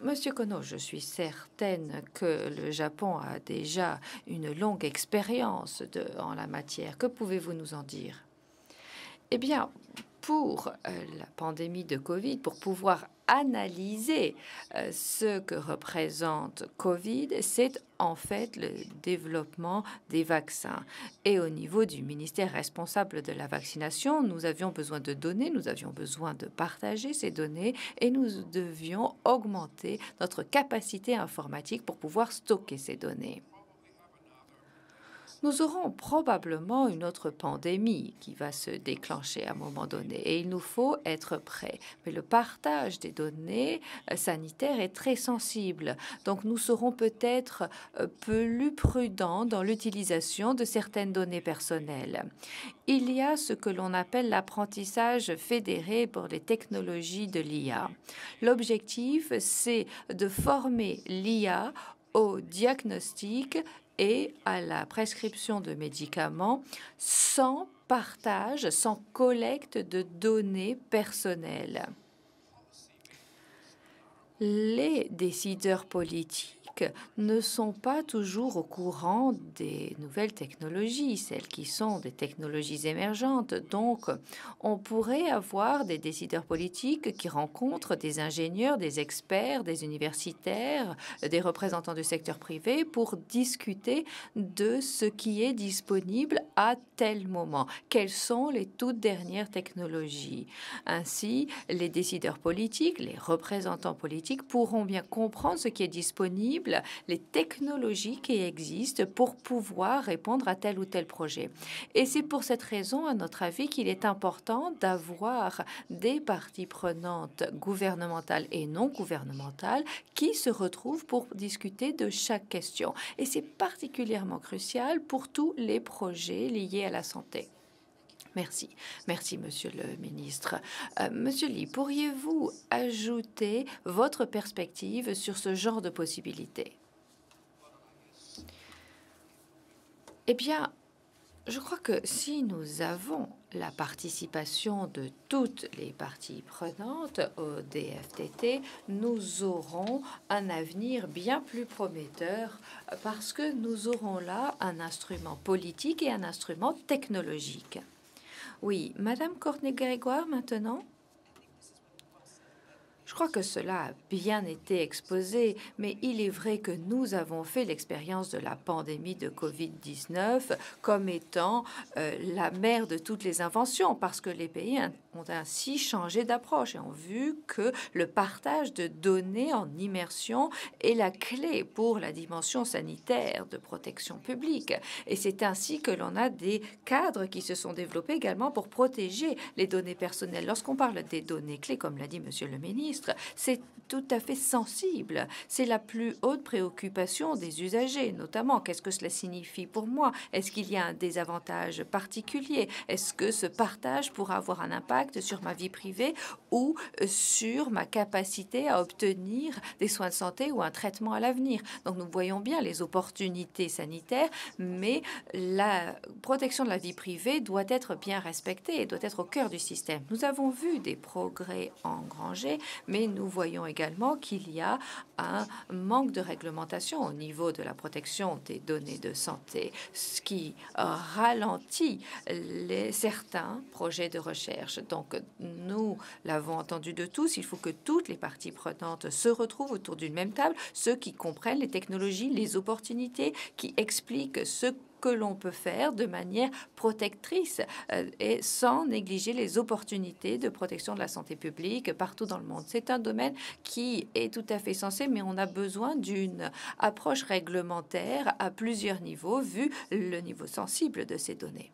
Monsieur Kono, je suis certaine que le Japon a déjà une longue expérience en la matière. Que pouvez-vous nous en dire Eh bien, pour euh, la pandémie de Covid, pour pouvoir analyser euh, ce que représente Covid, c'est en fait le développement des vaccins. Et au niveau du ministère responsable de la vaccination, nous avions besoin de données, nous avions besoin de partager ces données et nous devions augmenter notre capacité informatique pour pouvoir stocker ces données nous aurons probablement une autre pandémie qui va se déclencher à un moment donné et il nous faut être prêts. Mais le partage des données euh, sanitaires est très sensible. Donc nous serons peut-être euh, plus prudents dans l'utilisation de certaines données personnelles. Il y a ce que l'on appelle l'apprentissage fédéré pour les technologies de l'IA. L'objectif, c'est de former l'IA au diagnostic et à la prescription de médicaments sans partage, sans collecte de données personnelles. Les décideurs politiques ne sont pas toujours au courant des nouvelles technologies, celles qui sont des technologies émergentes. Donc, on pourrait avoir des décideurs politiques qui rencontrent des ingénieurs, des experts, des universitaires, des représentants du secteur privé pour discuter de ce qui est disponible à tel moment. Quelles sont les toutes dernières technologies Ainsi, les décideurs politiques, les représentants politiques pourront bien comprendre ce qui est disponible les technologies qui existent pour pouvoir répondre à tel ou tel projet. Et c'est pour cette raison, à notre avis, qu'il est important d'avoir des parties prenantes gouvernementales et non gouvernementales qui se retrouvent pour discuter de chaque question. Et c'est particulièrement crucial pour tous les projets liés à la santé. Merci. Merci, Monsieur le ministre. Euh, monsieur Lee, pourriez-vous ajouter votre perspective sur ce genre de possibilités Eh bien, je crois que si nous avons la participation de toutes les parties prenantes au DFTT, nous aurons un avenir bien plus prometteur parce que nous aurons là un instrument politique et un instrument technologique. Oui, Madame Courtney-Grégoire maintenant. Je crois que cela a bien été exposé, mais il est vrai que nous avons fait l'expérience de la pandémie de Covid-19 comme étant euh, la mère de toutes les inventions, parce que les pays ont ainsi changé d'approche et ont vu que le partage de données en immersion est la clé pour la dimension sanitaire de protection publique. Et c'est ainsi que l'on a des cadres qui se sont développés également pour protéger les données personnelles. Lorsqu'on parle des données clés, comme l'a dit Monsieur le ministre, c'est tout à fait sensible. C'est la plus haute préoccupation des usagers, notamment qu'est-ce que cela signifie pour moi Est-ce qu'il y a un désavantage particulier Est-ce que ce partage pourra avoir un impact sur ma vie privée ou euh, sur ma capacité à obtenir des soins de santé ou un traitement à l'avenir. Donc nous voyons bien les opportunités sanitaires, mais la protection de la vie privée doit être bien respectée et doit être au cœur du système. Nous avons vu des progrès engrangés, mais nous voyons également qu'il y a un manque de réglementation au niveau de la protection des données de santé, ce qui ralentit les, certains projets de recherche. Donc, nous l'avons entendu de tous, il faut que toutes les parties prenantes se retrouvent autour d'une même table, ceux qui comprennent les technologies, les opportunités, qui expliquent ce que l'on peut faire de manière protectrice euh, et sans négliger les opportunités de protection de la santé publique partout dans le monde. C'est un domaine qui est tout à fait sensé, mais on a besoin d'une approche réglementaire à plusieurs niveaux, vu le niveau sensible de ces données.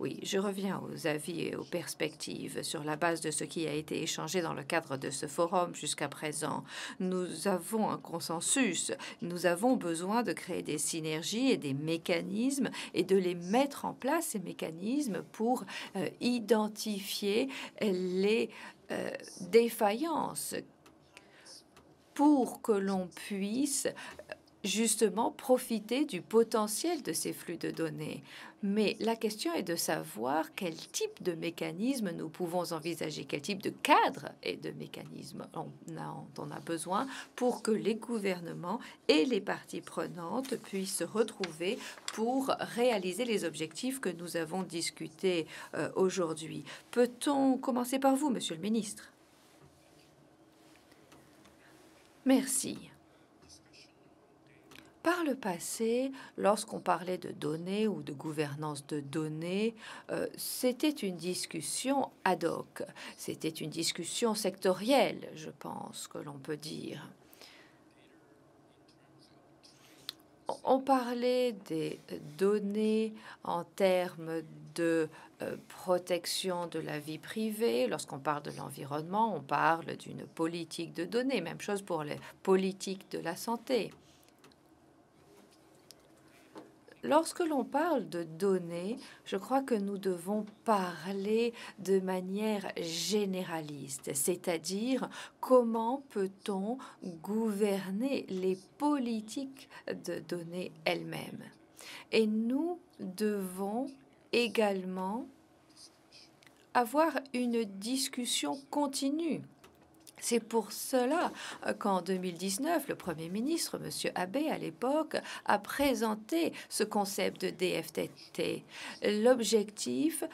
Oui, je reviens aux avis et aux perspectives sur la base de ce qui a été échangé dans le cadre de ce forum jusqu'à présent. Nous avons un consensus. Nous avons besoin de créer des synergies et des mécanismes et de les mettre en place, ces mécanismes, pour euh, identifier les euh, défaillances pour que l'on puisse euh, justement profiter du potentiel de ces flux de données. Mais la question est de savoir quel type de mécanisme nous pouvons envisager, quel type de cadre et de mécanisme on a, a besoin pour que les gouvernements et les parties prenantes puissent se retrouver pour réaliser les objectifs que nous avons discutés euh, aujourd'hui. Peut-on commencer par vous, Monsieur le Ministre Merci. Par le passé, lorsqu'on parlait de données ou de gouvernance de données, euh, c'était une discussion ad hoc, c'était une discussion sectorielle, je pense que l'on peut dire. On parlait des données en termes de euh, protection de la vie privée. Lorsqu'on parle de l'environnement, on parle d'une politique de données. Même chose pour les politiques de la santé. Lorsque l'on parle de données, je crois que nous devons parler de manière généraliste, c'est-à-dire comment peut-on gouverner les politiques de données elles-mêmes. Et nous devons également avoir une discussion continue c'est pour cela euh, qu'en 2019, le Premier ministre, M. Abbé, à l'époque, a présenté ce concept de DFTT. L'objectif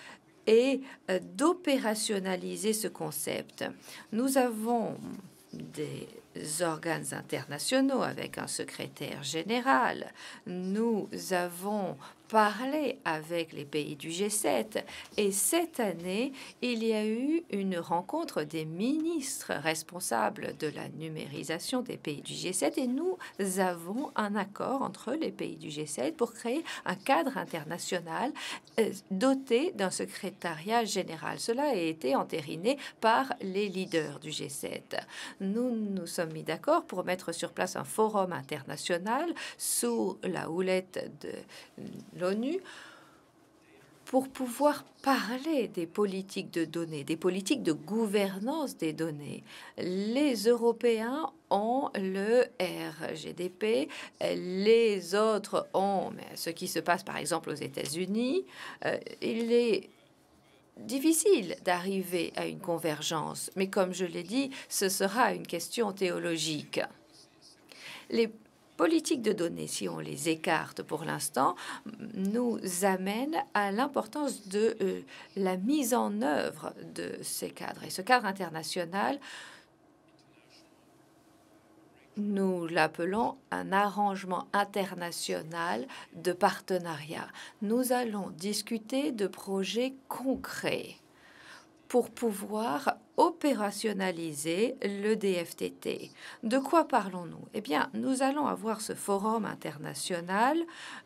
est euh, d'opérationnaliser ce concept. Nous avons des organes internationaux avec un secrétaire général. Nous avons parler avec les pays du G7. Et cette année, il y a eu une rencontre des ministres responsables de la numérisation des pays du G7 et nous avons un accord entre les pays du G7 pour créer un cadre international euh, doté d'un secrétariat général. Cela a été entériné par les leaders du G7. Nous nous sommes mis d'accord pour mettre sur place un forum international sous la houlette de l'ONU pour pouvoir parler des politiques de données, des politiques de gouvernance des données. Les Européens ont le RGDP, les autres ont ce qui se passe par exemple aux États-Unis. Euh, il est difficile d'arriver à une convergence, mais comme je l'ai dit, ce sera une question théologique. Les politique de données, si on les écarte pour l'instant, nous amène à l'importance de euh, la mise en œuvre de ces cadres. Et ce cadre international, nous l'appelons un arrangement international de partenariat. Nous allons discuter de projets concrets pour pouvoir opérationnaliser le DFTT. De quoi parlons-nous Eh bien, nous allons avoir ce forum international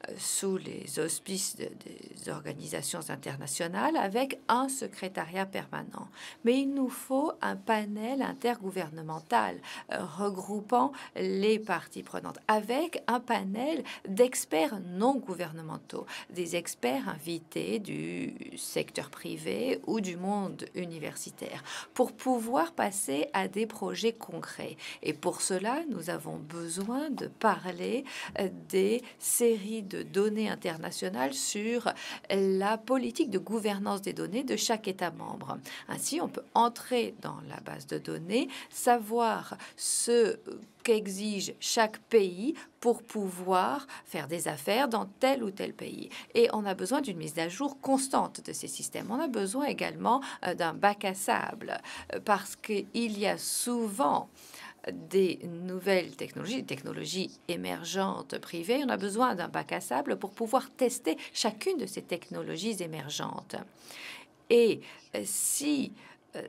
euh, sous les auspices des organisations internationales avec un secrétariat permanent. Mais il nous faut un panel intergouvernemental euh, regroupant les parties prenantes avec un panel d'experts non gouvernementaux, des experts invités du secteur privé ou du monde universitaire pour pouvoir passer à des projets concrets. Et pour cela, nous avons besoin de parler euh, des séries de données internationales sur la politique de gouvernance des données de chaque État membre. Ainsi, on peut entrer dans la base de données, savoir ce qu'exige chaque pays pour pouvoir faire des affaires dans tel ou tel pays. Et on a besoin d'une mise à jour constante de ces systèmes. On a besoin également euh, d'un bac à sable euh, parce qu'il y a souvent des nouvelles technologies, des technologies émergentes privées. On a besoin d'un bac à sable pour pouvoir tester chacune de ces technologies émergentes. Et euh, si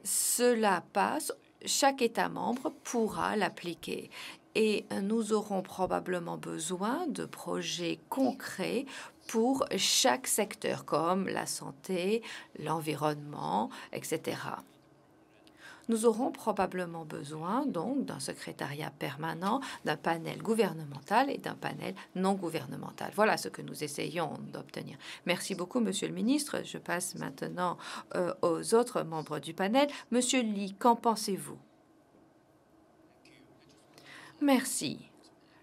cela passe, chaque État membre pourra l'appliquer et nous aurons probablement besoin de projets concrets pour chaque secteur, comme la santé, l'environnement, etc nous aurons probablement besoin donc d'un secrétariat permanent, d'un panel gouvernemental et d'un panel non gouvernemental. Voilà ce que nous essayons d'obtenir. Merci beaucoup, Monsieur le Ministre. Je passe maintenant euh, aux autres membres du panel. Monsieur Lee, qu'en pensez-vous Merci.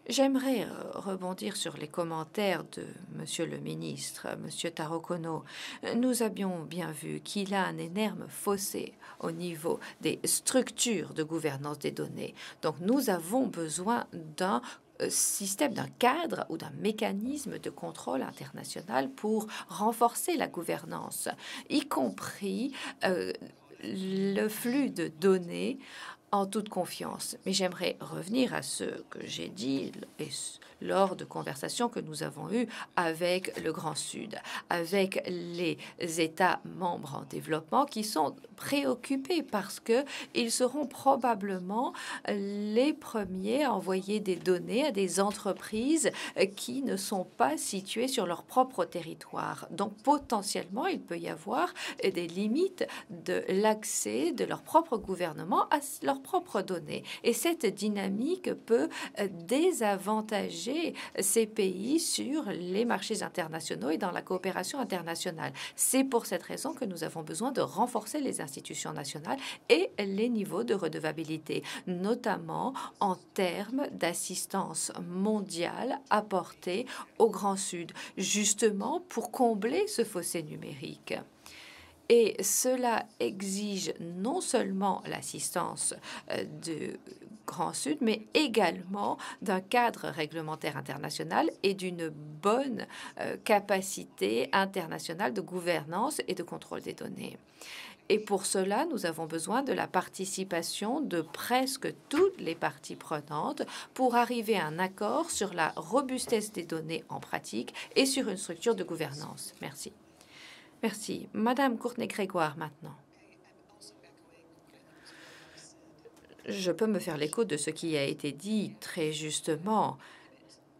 J'aimerais euh, rebondir sur les commentaires de Monsieur le ministre, euh, Monsieur Tarokono. Euh, nous avions bien vu qu'il a un énorme fossé au niveau des structures de gouvernance des données. Donc nous avons besoin d'un système, d'un cadre ou d'un mécanisme de contrôle international pour renforcer la gouvernance, y compris le flux de données en toute confiance. Mais j'aimerais revenir à ce que j'ai dit lors de conversations que nous avons eues avec le Grand Sud, avec les États membres en développement qui sont préoccupés parce que ils seront probablement les premiers à envoyer des données à des entreprises qui ne sont pas situées sur leur propre territoire. Donc potentiellement, il peut y avoir des limites de l'accès de leur propre gouvernement à leurs propres données. Et cette dynamique peut désavantager ces pays sur les marchés internationaux et dans la coopération internationale. C'est pour cette raison que nous avons besoin de renforcer les institutions nationales et les niveaux de redevabilité, notamment en termes d'assistance mondiale apportée au Grand Sud, justement pour combler ce fossé numérique. Et cela exige non seulement l'assistance euh, de Grand Sud, mais également d'un cadre réglementaire international et d'une bonne euh, capacité internationale de gouvernance et de contrôle des données. Et pour cela, nous avons besoin de la participation de presque toutes les parties prenantes pour arriver à un accord sur la robustesse des données en pratique et sur une structure de gouvernance. Merci. Merci. Madame Courtenay-Grégoire maintenant. je peux me faire l'écho de ce qui a été dit très justement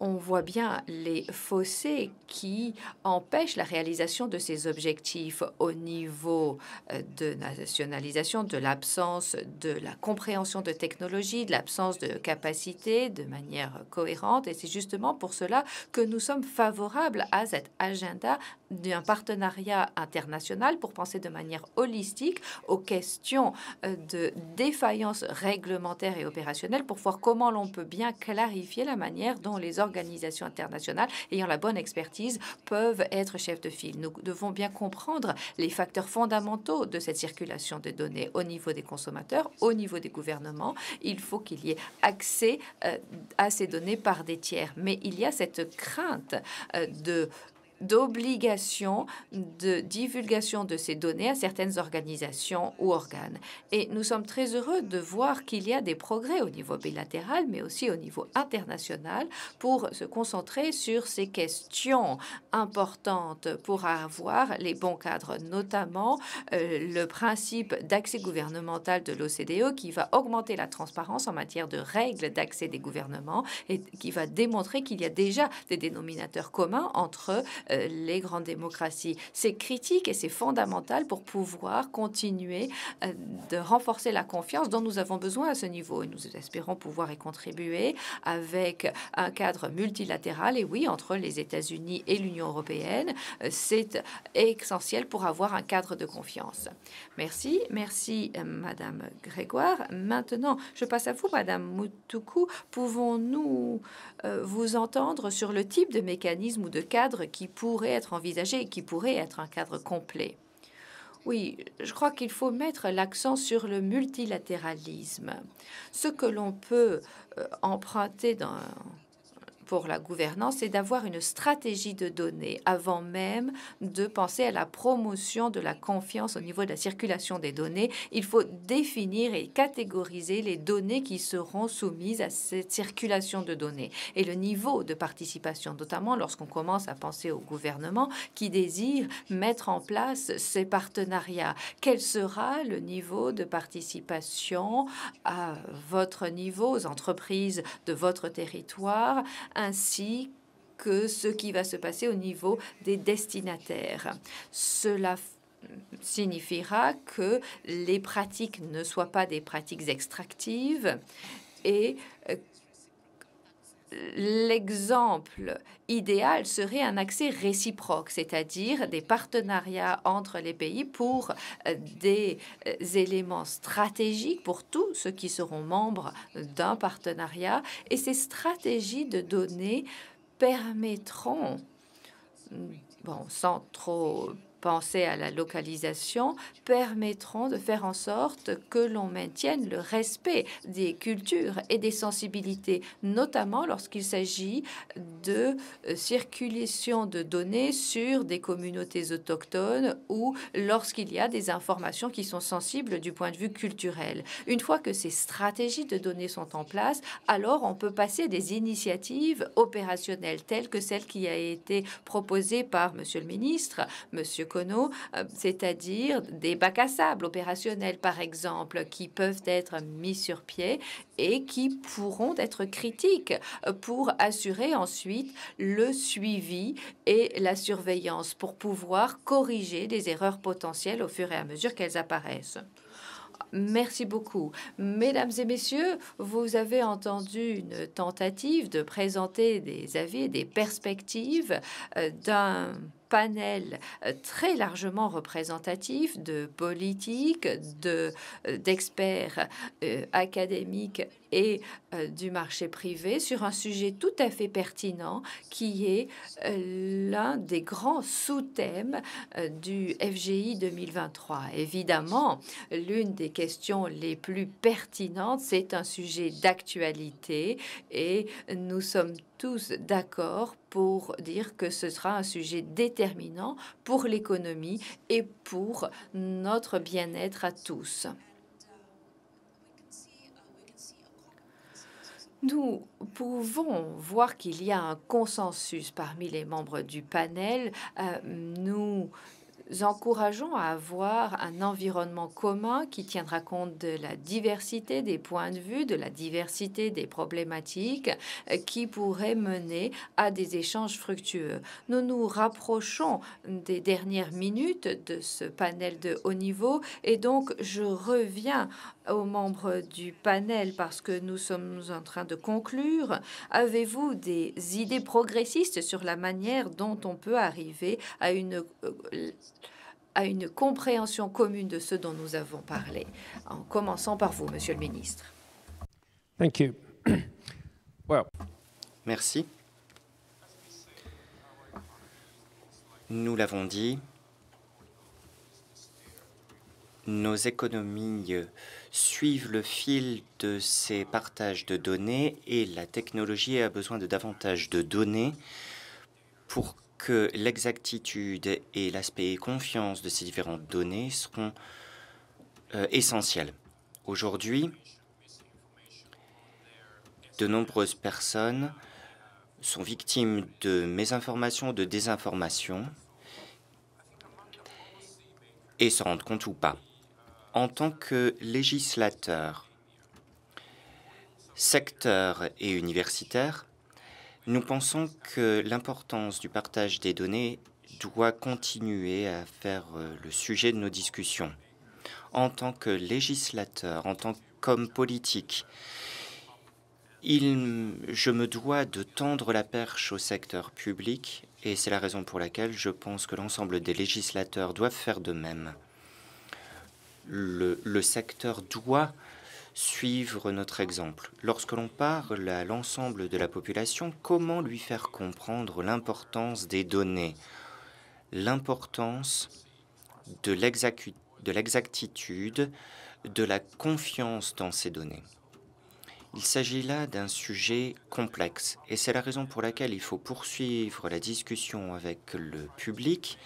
on voit bien les fossés qui empêchent la réalisation de ces objectifs au niveau euh, de nationalisation, de l'absence de la compréhension de technologie, de l'absence de capacité de manière cohérente. Et c'est justement pour cela que nous sommes favorables à cet agenda d'un partenariat international pour penser de manière holistique aux questions euh, de défaillance réglementaire et opérationnelle pour voir comment l'on peut bien clarifier la manière dont les organisations internationales ayant la bonne expertise peuvent être chefs de file. Nous devons bien comprendre les facteurs fondamentaux de cette circulation de données au niveau des consommateurs, au niveau des gouvernements. Il faut qu'il y ait accès euh, à ces données par des tiers. Mais il y a cette crainte euh, de d'obligation de divulgation de ces données à certaines organisations ou organes. Et nous sommes très heureux de voir qu'il y a des progrès au niveau bilatéral, mais aussi au niveau international, pour se concentrer sur ces questions importantes pour avoir les bons cadres, notamment euh, le principe d'accès gouvernemental de l'OCDE qui va augmenter la transparence en matière de règles d'accès des gouvernements et qui va démontrer qu'il y a déjà des dénominateurs communs entre euh, les grandes démocraties. C'est critique et c'est fondamental pour pouvoir continuer euh, de renforcer la confiance dont nous avons besoin à ce niveau. Et nous espérons pouvoir y contribuer avec un cadre multilatéral. Et oui, entre les États-Unis et l'Union européenne, euh, c'est essentiel pour avoir un cadre de confiance. Merci, merci Madame Grégoire. Maintenant, je passe à vous, Madame Moutoukou. Pouvons-nous euh, vous entendre sur le type de mécanisme ou de cadre qui pourrait être envisagé et qui pourrait être un cadre complet. Oui, je crois qu'il faut mettre l'accent sur le multilatéralisme. Ce que l'on peut euh, emprunter dans pour la gouvernance, c'est d'avoir une stratégie de données avant même de penser à la promotion de la confiance au niveau de la circulation des données. Il faut définir et catégoriser les données qui seront soumises à cette circulation de données et le niveau de participation, notamment lorsqu'on commence à penser au gouvernement qui désire mettre en place ces partenariats. Quel sera le niveau de participation à votre niveau, aux entreprises de votre territoire, ainsi que ce qui va se passer au niveau des destinataires. Cela signifiera que les pratiques ne soient pas des pratiques extractives et l'exemple idéal serait un accès réciproque, c'est-à-dire des partenariats entre les pays pour euh, des euh, éléments stratégiques pour tous ceux qui seront membres d'un partenariat. Et ces stratégies de données permettront, bon, sans trop penser à la localisation permettront de faire en sorte que l'on maintienne le respect des cultures et des sensibilités, notamment lorsqu'il s'agit de euh, circulation de données sur des communautés autochtones ou lorsqu'il y a des informations qui sont sensibles du point de vue culturel. Une fois que ces stratégies de données sont en place, alors on peut passer des initiatives opérationnelles telles que celle qui a été proposée par Monsieur le ministre, Monsieur euh, c'est-à-dire des bacs à sable opérationnels, par exemple, qui peuvent être mis sur pied et qui pourront être critiques pour assurer ensuite le suivi et la surveillance pour pouvoir corriger des erreurs potentielles au fur et à mesure qu'elles apparaissent. Merci beaucoup. Mesdames et messieurs, vous avez entendu une tentative de présenter des avis et des perspectives euh, d'un panel euh, très largement représentatif de politiques, de euh, d'experts euh, académiques et du marché privé sur un sujet tout à fait pertinent qui est l'un des grands sous-thèmes du FGI 2023. Évidemment, l'une des questions les plus pertinentes, c'est un sujet d'actualité et nous sommes tous d'accord pour dire que ce sera un sujet déterminant pour l'économie et pour notre bien-être à tous. Nous pouvons voir qu'il y a un consensus parmi les membres du panel. Euh, nous encourageons à avoir un environnement commun qui tiendra compte de la diversité des points de vue, de la diversité des problématiques euh, qui pourraient mener à des échanges fructueux. Nous nous rapprochons des dernières minutes de ce panel de haut niveau et donc je reviens aux membres du panel parce que nous sommes en train de conclure. Avez-vous des idées progressistes sur la manière dont on peut arriver à une euh, à une compréhension commune de ce dont nous avons parlé, en commençant par vous, Monsieur le Ministre. Thank Merci. Nous l'avons dit, nos économies suivent le fil de ces partages de données et la technologie a besoin de davantage de données pour que l'exactitude et l'aspect confiance de ces différentes données seront euh, essentiels. Aujourd'hui, de nombreuses personnes sont victimes de mésinformations, de désinformations et s'en rendent compte ou pas. En tant que législateur, secteur et universitaire, nous pensons que l'importance du partage des données doit continuer à faire euh, le sujet de nos discussions. En tant que législateur, en tant qu'homme politique, je me dois de tendre la perche au secteur public et c'est la raison pour laquelle je pense que l'ensemble des législateurs doivent faire de même. le secteur doit suivre notre exemple. Lorsque l'on parle à l'ensemble de la population, comment lui faire comprendre l'importance des données, l'importance de l'exactitude, de la confiance dans ces données il s'agit là d'un sujet complexe et c'est la raison pour laquelle il faut poursuivre la discussion avec le public.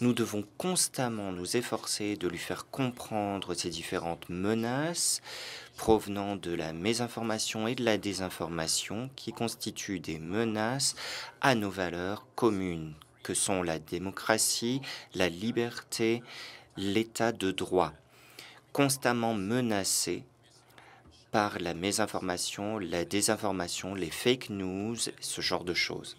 Nous devons constamment nous efforcer de lui faire comprendre ces différentes menaces provenant de la mésinformation et de la désinformation qui constituent des menaces à nos valeurs communes que sont la démocratie, la liberté, l'état de droit. Constamment menacées par la mésinformation, la désinformation, les fake news, ce genre de choses.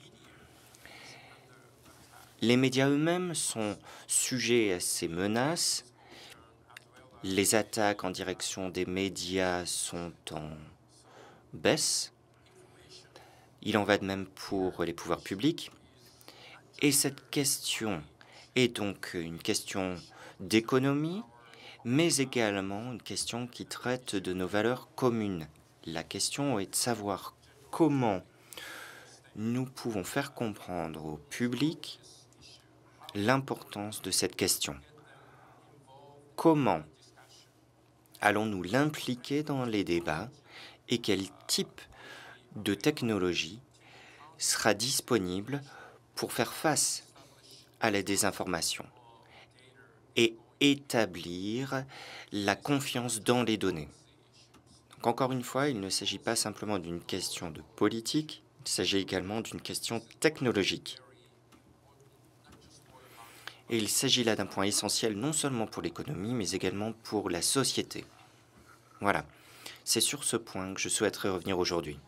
Les médias eux-mêmes sont sujets à ces menaces. Les attaques en direction des médias sont en baisse. Il en va de même pour les pouvoirs publics. Et cette question est donc une question d'économie, mais également une question qui traite de nos valeurs communes. La question est de savoir comment nous pouvons faire comprendre au public l'importance de cette question. Comment allons-nous l'impliquer dans les débats et quel type de technologie sera disponible pour faire face à la désinformation établir la confiance dans les données. Donc encore une fois, il ne s'agit pas simplement d'une question de politique, il s'agit également d'une question technologique. Et il s'agit là d'un point essentiel non seulement pour l'économie, mais également pour la société. Voilà, c'est sur ce point que je souhaiterais revenir aujourd'hui.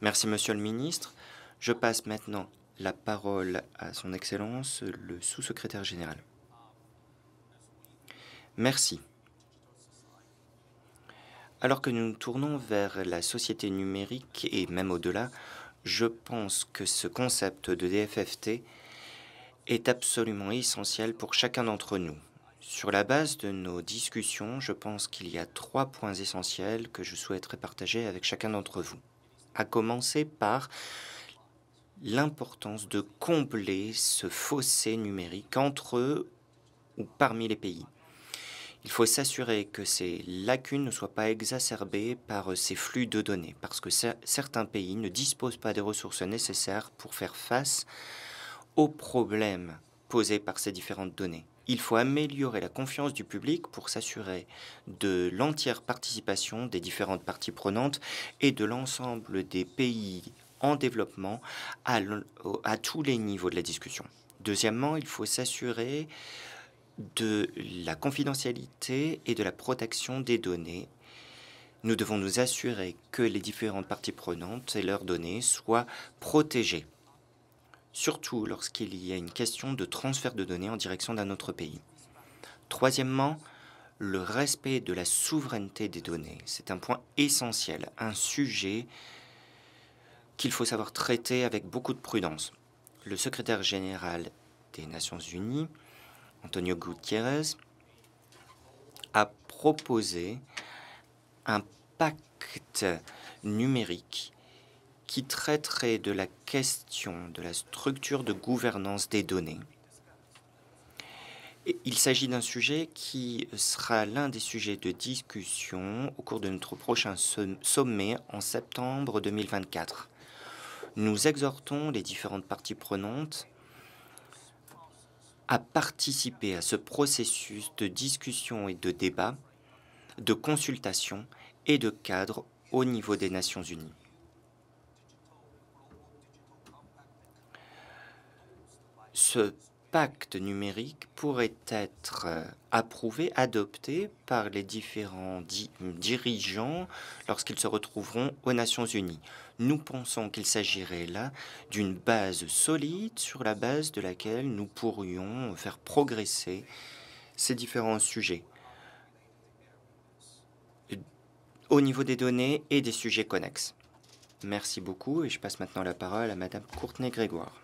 Merci Monsieur le Ministre. Je passe maintenant la parole à Son Excellence, le sous-secrétaire général. Merci. Alors que nous nous tournons vers la société numérique et même au-delà, je pense que ce concept de DFFT est absolument essentiel pour chacun d'entre nous. Sur la base de nos discussions, je pense qu'il y a trois points essentiels que je souhaiterais partager avec chacun d'entre vous. À commencer par l'importance de combler ce fossé numérique entre eux ou parmi les pays. Il faut s'assurer que ces lacunes ne soient pas exacerbées par euh, ces flux de données, parce que certains pays ne disposent pas des ressources nécessaires pour faire face aux problèmes posés par ces différentes données. Il faut améliorer la confiance du public pour s'assurer de l'entière participation des différentes parties prenantes et de l'ensemble des pays en développement à, tous les niveaux de la discussion. Deuxièmement, il faut s'assurer de la confidentialité et de la protection des données. Nous devons nous assurer que les différentes parties prenantes et leurs données soient protégées, surtout lorsqu'il y a une question de transfert de données en direction d'un autre pays. Troisièmement, le respect de la souveraineté des données. C'est un point essentiel, un sujet qu'il faut savoir traiter avec beaucoup de prudence. Le secrétaire général des Nations Unies Antonio Gutiérrez, a proposé un pacte numérique qui traiterait de la question de la structure de gouvernance des données. Il s'agit d'un sujet qui sera l'un des sujets de discussion au cours de notre prochain sommet en septembre 2024. Nous exhortons les différentes parties prenantes à participer à ce processus de discussion et de débat, de consultation et de cadre au niveau des Nations Unies. Ce pacte numérique pourrait être euh, approuvé, adopté par les différents dirigeants lorsqu'ils se retrouveront aux Nations Unies. Nous pensons qu'il s'agirait là d'une base solide sur la base de laquelle nous pourrions faire progresser ces différents sujets au niveau des données et des sujets connexes. Merci beaucoup et je passe maintenant la parole à Madame Courtenay Grégoire.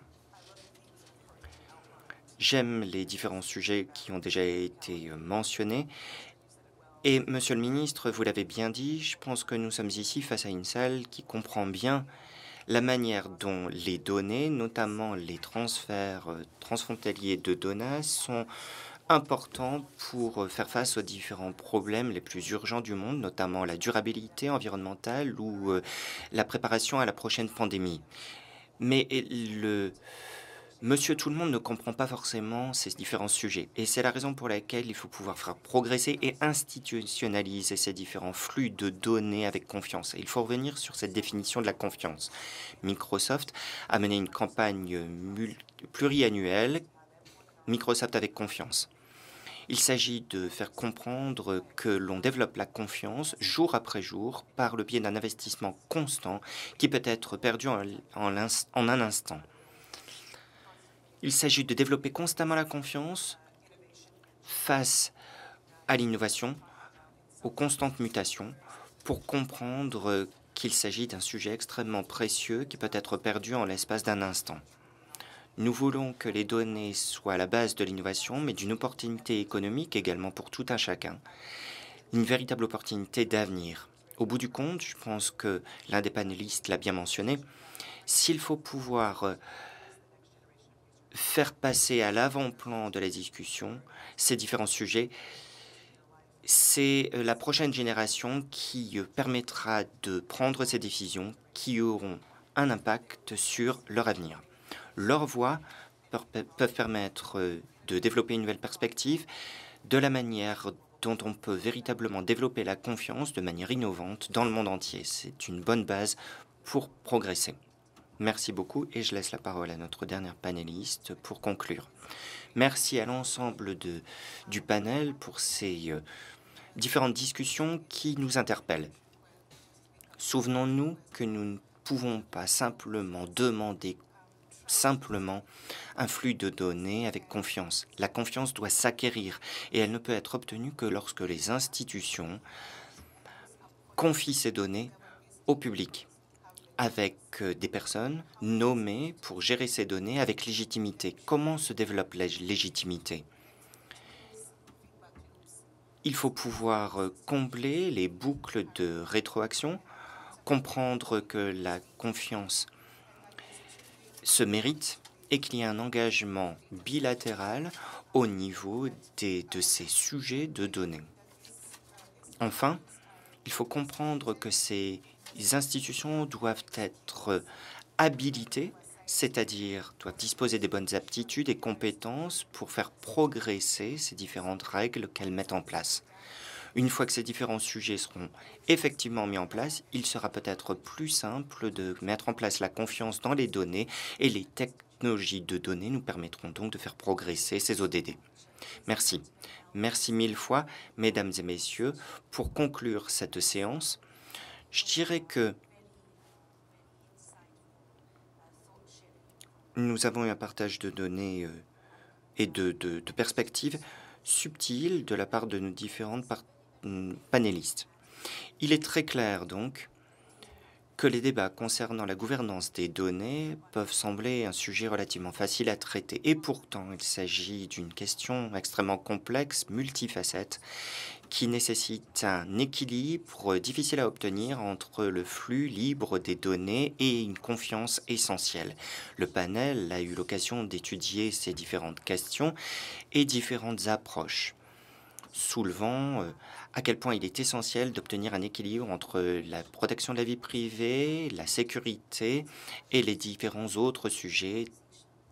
J'aime les différents sujets qui ont déjà été mentionnés et, monsieur le ministre, vous l'avez bien dit, je pense que nous sommes ici face à une salle qui comprend bien la manière dont les données, notamment les transferts euh, transfrontaliers de données, sont importants pour euh, faire face aux différents problèmes les plus urgents du monde, notamment la durabilité environnementale ou euh, la préparation à la prochaine pandémie. Mais le Monsieur tout le monde ne comprend pas forcément ces différents sujets. Et c'est la raison pour laquelle il faut pouvoir faire progresser et institutionnaliser ces différents flux de données avec confiance. il faut revenir sur cette définition de la confiance. Microsoft a mené une campagne pluriannuelle Microsoft avec confiance. Il s'agit de faire comprendre que l'on développe la confiance jour après jour par le biais d'un investissement constant qui peut être perdu en un instant. Il s'agit de développer constamment la confiance face à l'innovation, aux constantes mutations, pour comprendre qu'il s'agit d'un sujet extrêmement précieux qui peut être perdu en l'espace d'un instant. Nous voulons que les données soient la base de l'innovation, mais d'une opportunité économique également pour tout un chacun, une véritable opportunité d'avenir. Au bout du compte, je pense que l'un des panélistes l'a bien mentionné, s'il faut pouvoir faire passer à l'avant-plan de la discussion ces différents sujets. C'est euh, la prochaine génération qui euh, permettra de prendre ces décisions qui auront un impact sur leur avenir. Leurs voix peuvent permettre euh, de développer une nouvelle perspective de la manière dont on peut véritablement développer la confiance de manière innovante dans le monde entier. C'est une bonne base pour progresser. Merci beaucoup et je laisse la parole à notre dernière panéliste pour conclure. Merci à l'ensemble du panel pour ces euh, différentes discussions qui nous interpellent. Souvenons-nous que nous ne pouvons pas simplement demander simplement un flux de données avec confiance. La confiance doit s'acquérir et elle ne peut être obtenue que lorsque les institutions confient ces données au public avec euh, des personnes nommées pour gérer ces données avec légitimité. Comment se développe la légitimité Il faut pouvoir euh, combler les boucles de rétroaction, comprendre que la confiance se mérite et qu'il y a un engagement bilatéral au niveau des, de ces sujets de données. Enfin, il faut comprendre que ces les institutions doivent être euh, habilitées, c'est-à-dire doivent disposer des bonnes aptitudes et compétences pour faire progresser ces différentes règles qu'elles mettent en place. Une fois que ces différents sujets seront effectivement mis en place, il sera peut-être plus simple de mettre en place la confiance dans les données et les technologies de données nous permettront donc de faire progresser ces ODD. Merci. Merci mille fois, mesdames et messieurs, pour conclure cette séance je dirais que nous avons eu un partage de données euh, et de, perspectives subtiles de la part de nos différentes mm, panélistes. Il est très clair donc que les débats concernant la gouvernance des données peuvent sembler un sujet relativement facile à traiter. Et pourtant, il s'agit d'une question extrêmement complexe, multifacette, qui nécessite un équilibre difficile à obtenir entre le flux libre des données et une confiance essentielle. Le panel a eu l'occasion d'étudier ces différentes questions et différentes approches, soulevant euh, à quel point il est essentiel d'obtenir un équilibre entre la protection de la vie privée, la sécurité et les différents autres sujets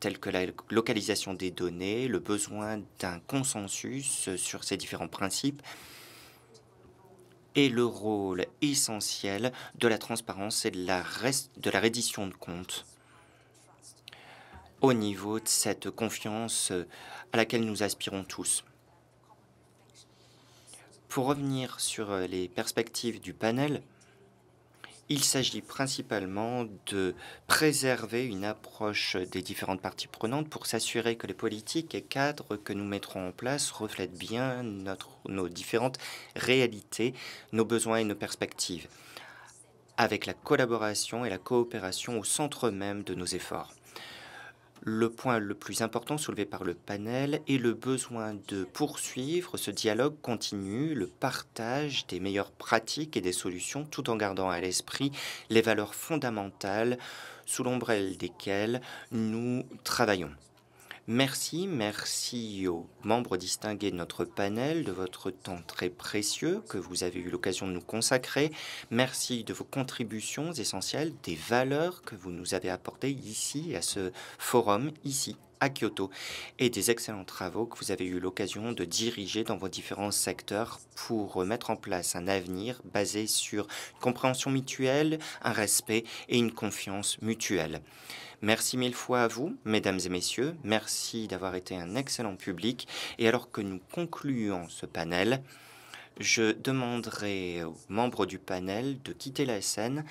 tels que la localisation des données, le besoin d'un consensus sur ces différents principes et le rôle essentiel de la transparence et de la, de reddition de comptes au niveau de cette confiance euh, à laquelle nous aspirons tous. Pour revenir sur euh, les perspectives du panel, il s'agit principalement de préserver une approche des différentes parties prenantes pour s'assurer que les politiques et cadres que nous mettrons en place reflètent bien notre, nos différentes réalités, nos besoins et nos perspectives, avec la collaboration et la coopération au centre même de nos efforts. Le point le plus important soulevé par le panel est le besoin de poursuivre ce dialogue continu, le partage des meilleures pratiques et des solutions, tout en gardant à l'esprit les valeurs fondamentales sous l'ombrelle desquelles nous travaillons. Merci, merci aux membres distingués de notre panel de votre temps très précieux que vous avez eu l'occasion de nous consacrer. Merci de vos contributions essentielles, des valeurs que vous nous avez apportées ici, à ce forum, ici à Kyoto et des excellents travaux que vous avez eu l'occasion de diriger dans vos différents secteurs pour mettre en place un avenir basé sur une compréhension mutuelle, un respect et une confiance mutuelle. Merci mille fois à vous, mesdames et messieurs. Merci d'avoir été un excellent public. Et alors que nous concluons ce panel, je demanderai aux membres du panel de quitter la scène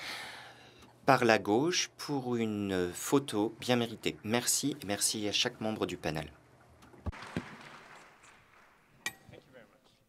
par la gauche pour une photo bien méritée. Merci, merci à chaque membre du panel.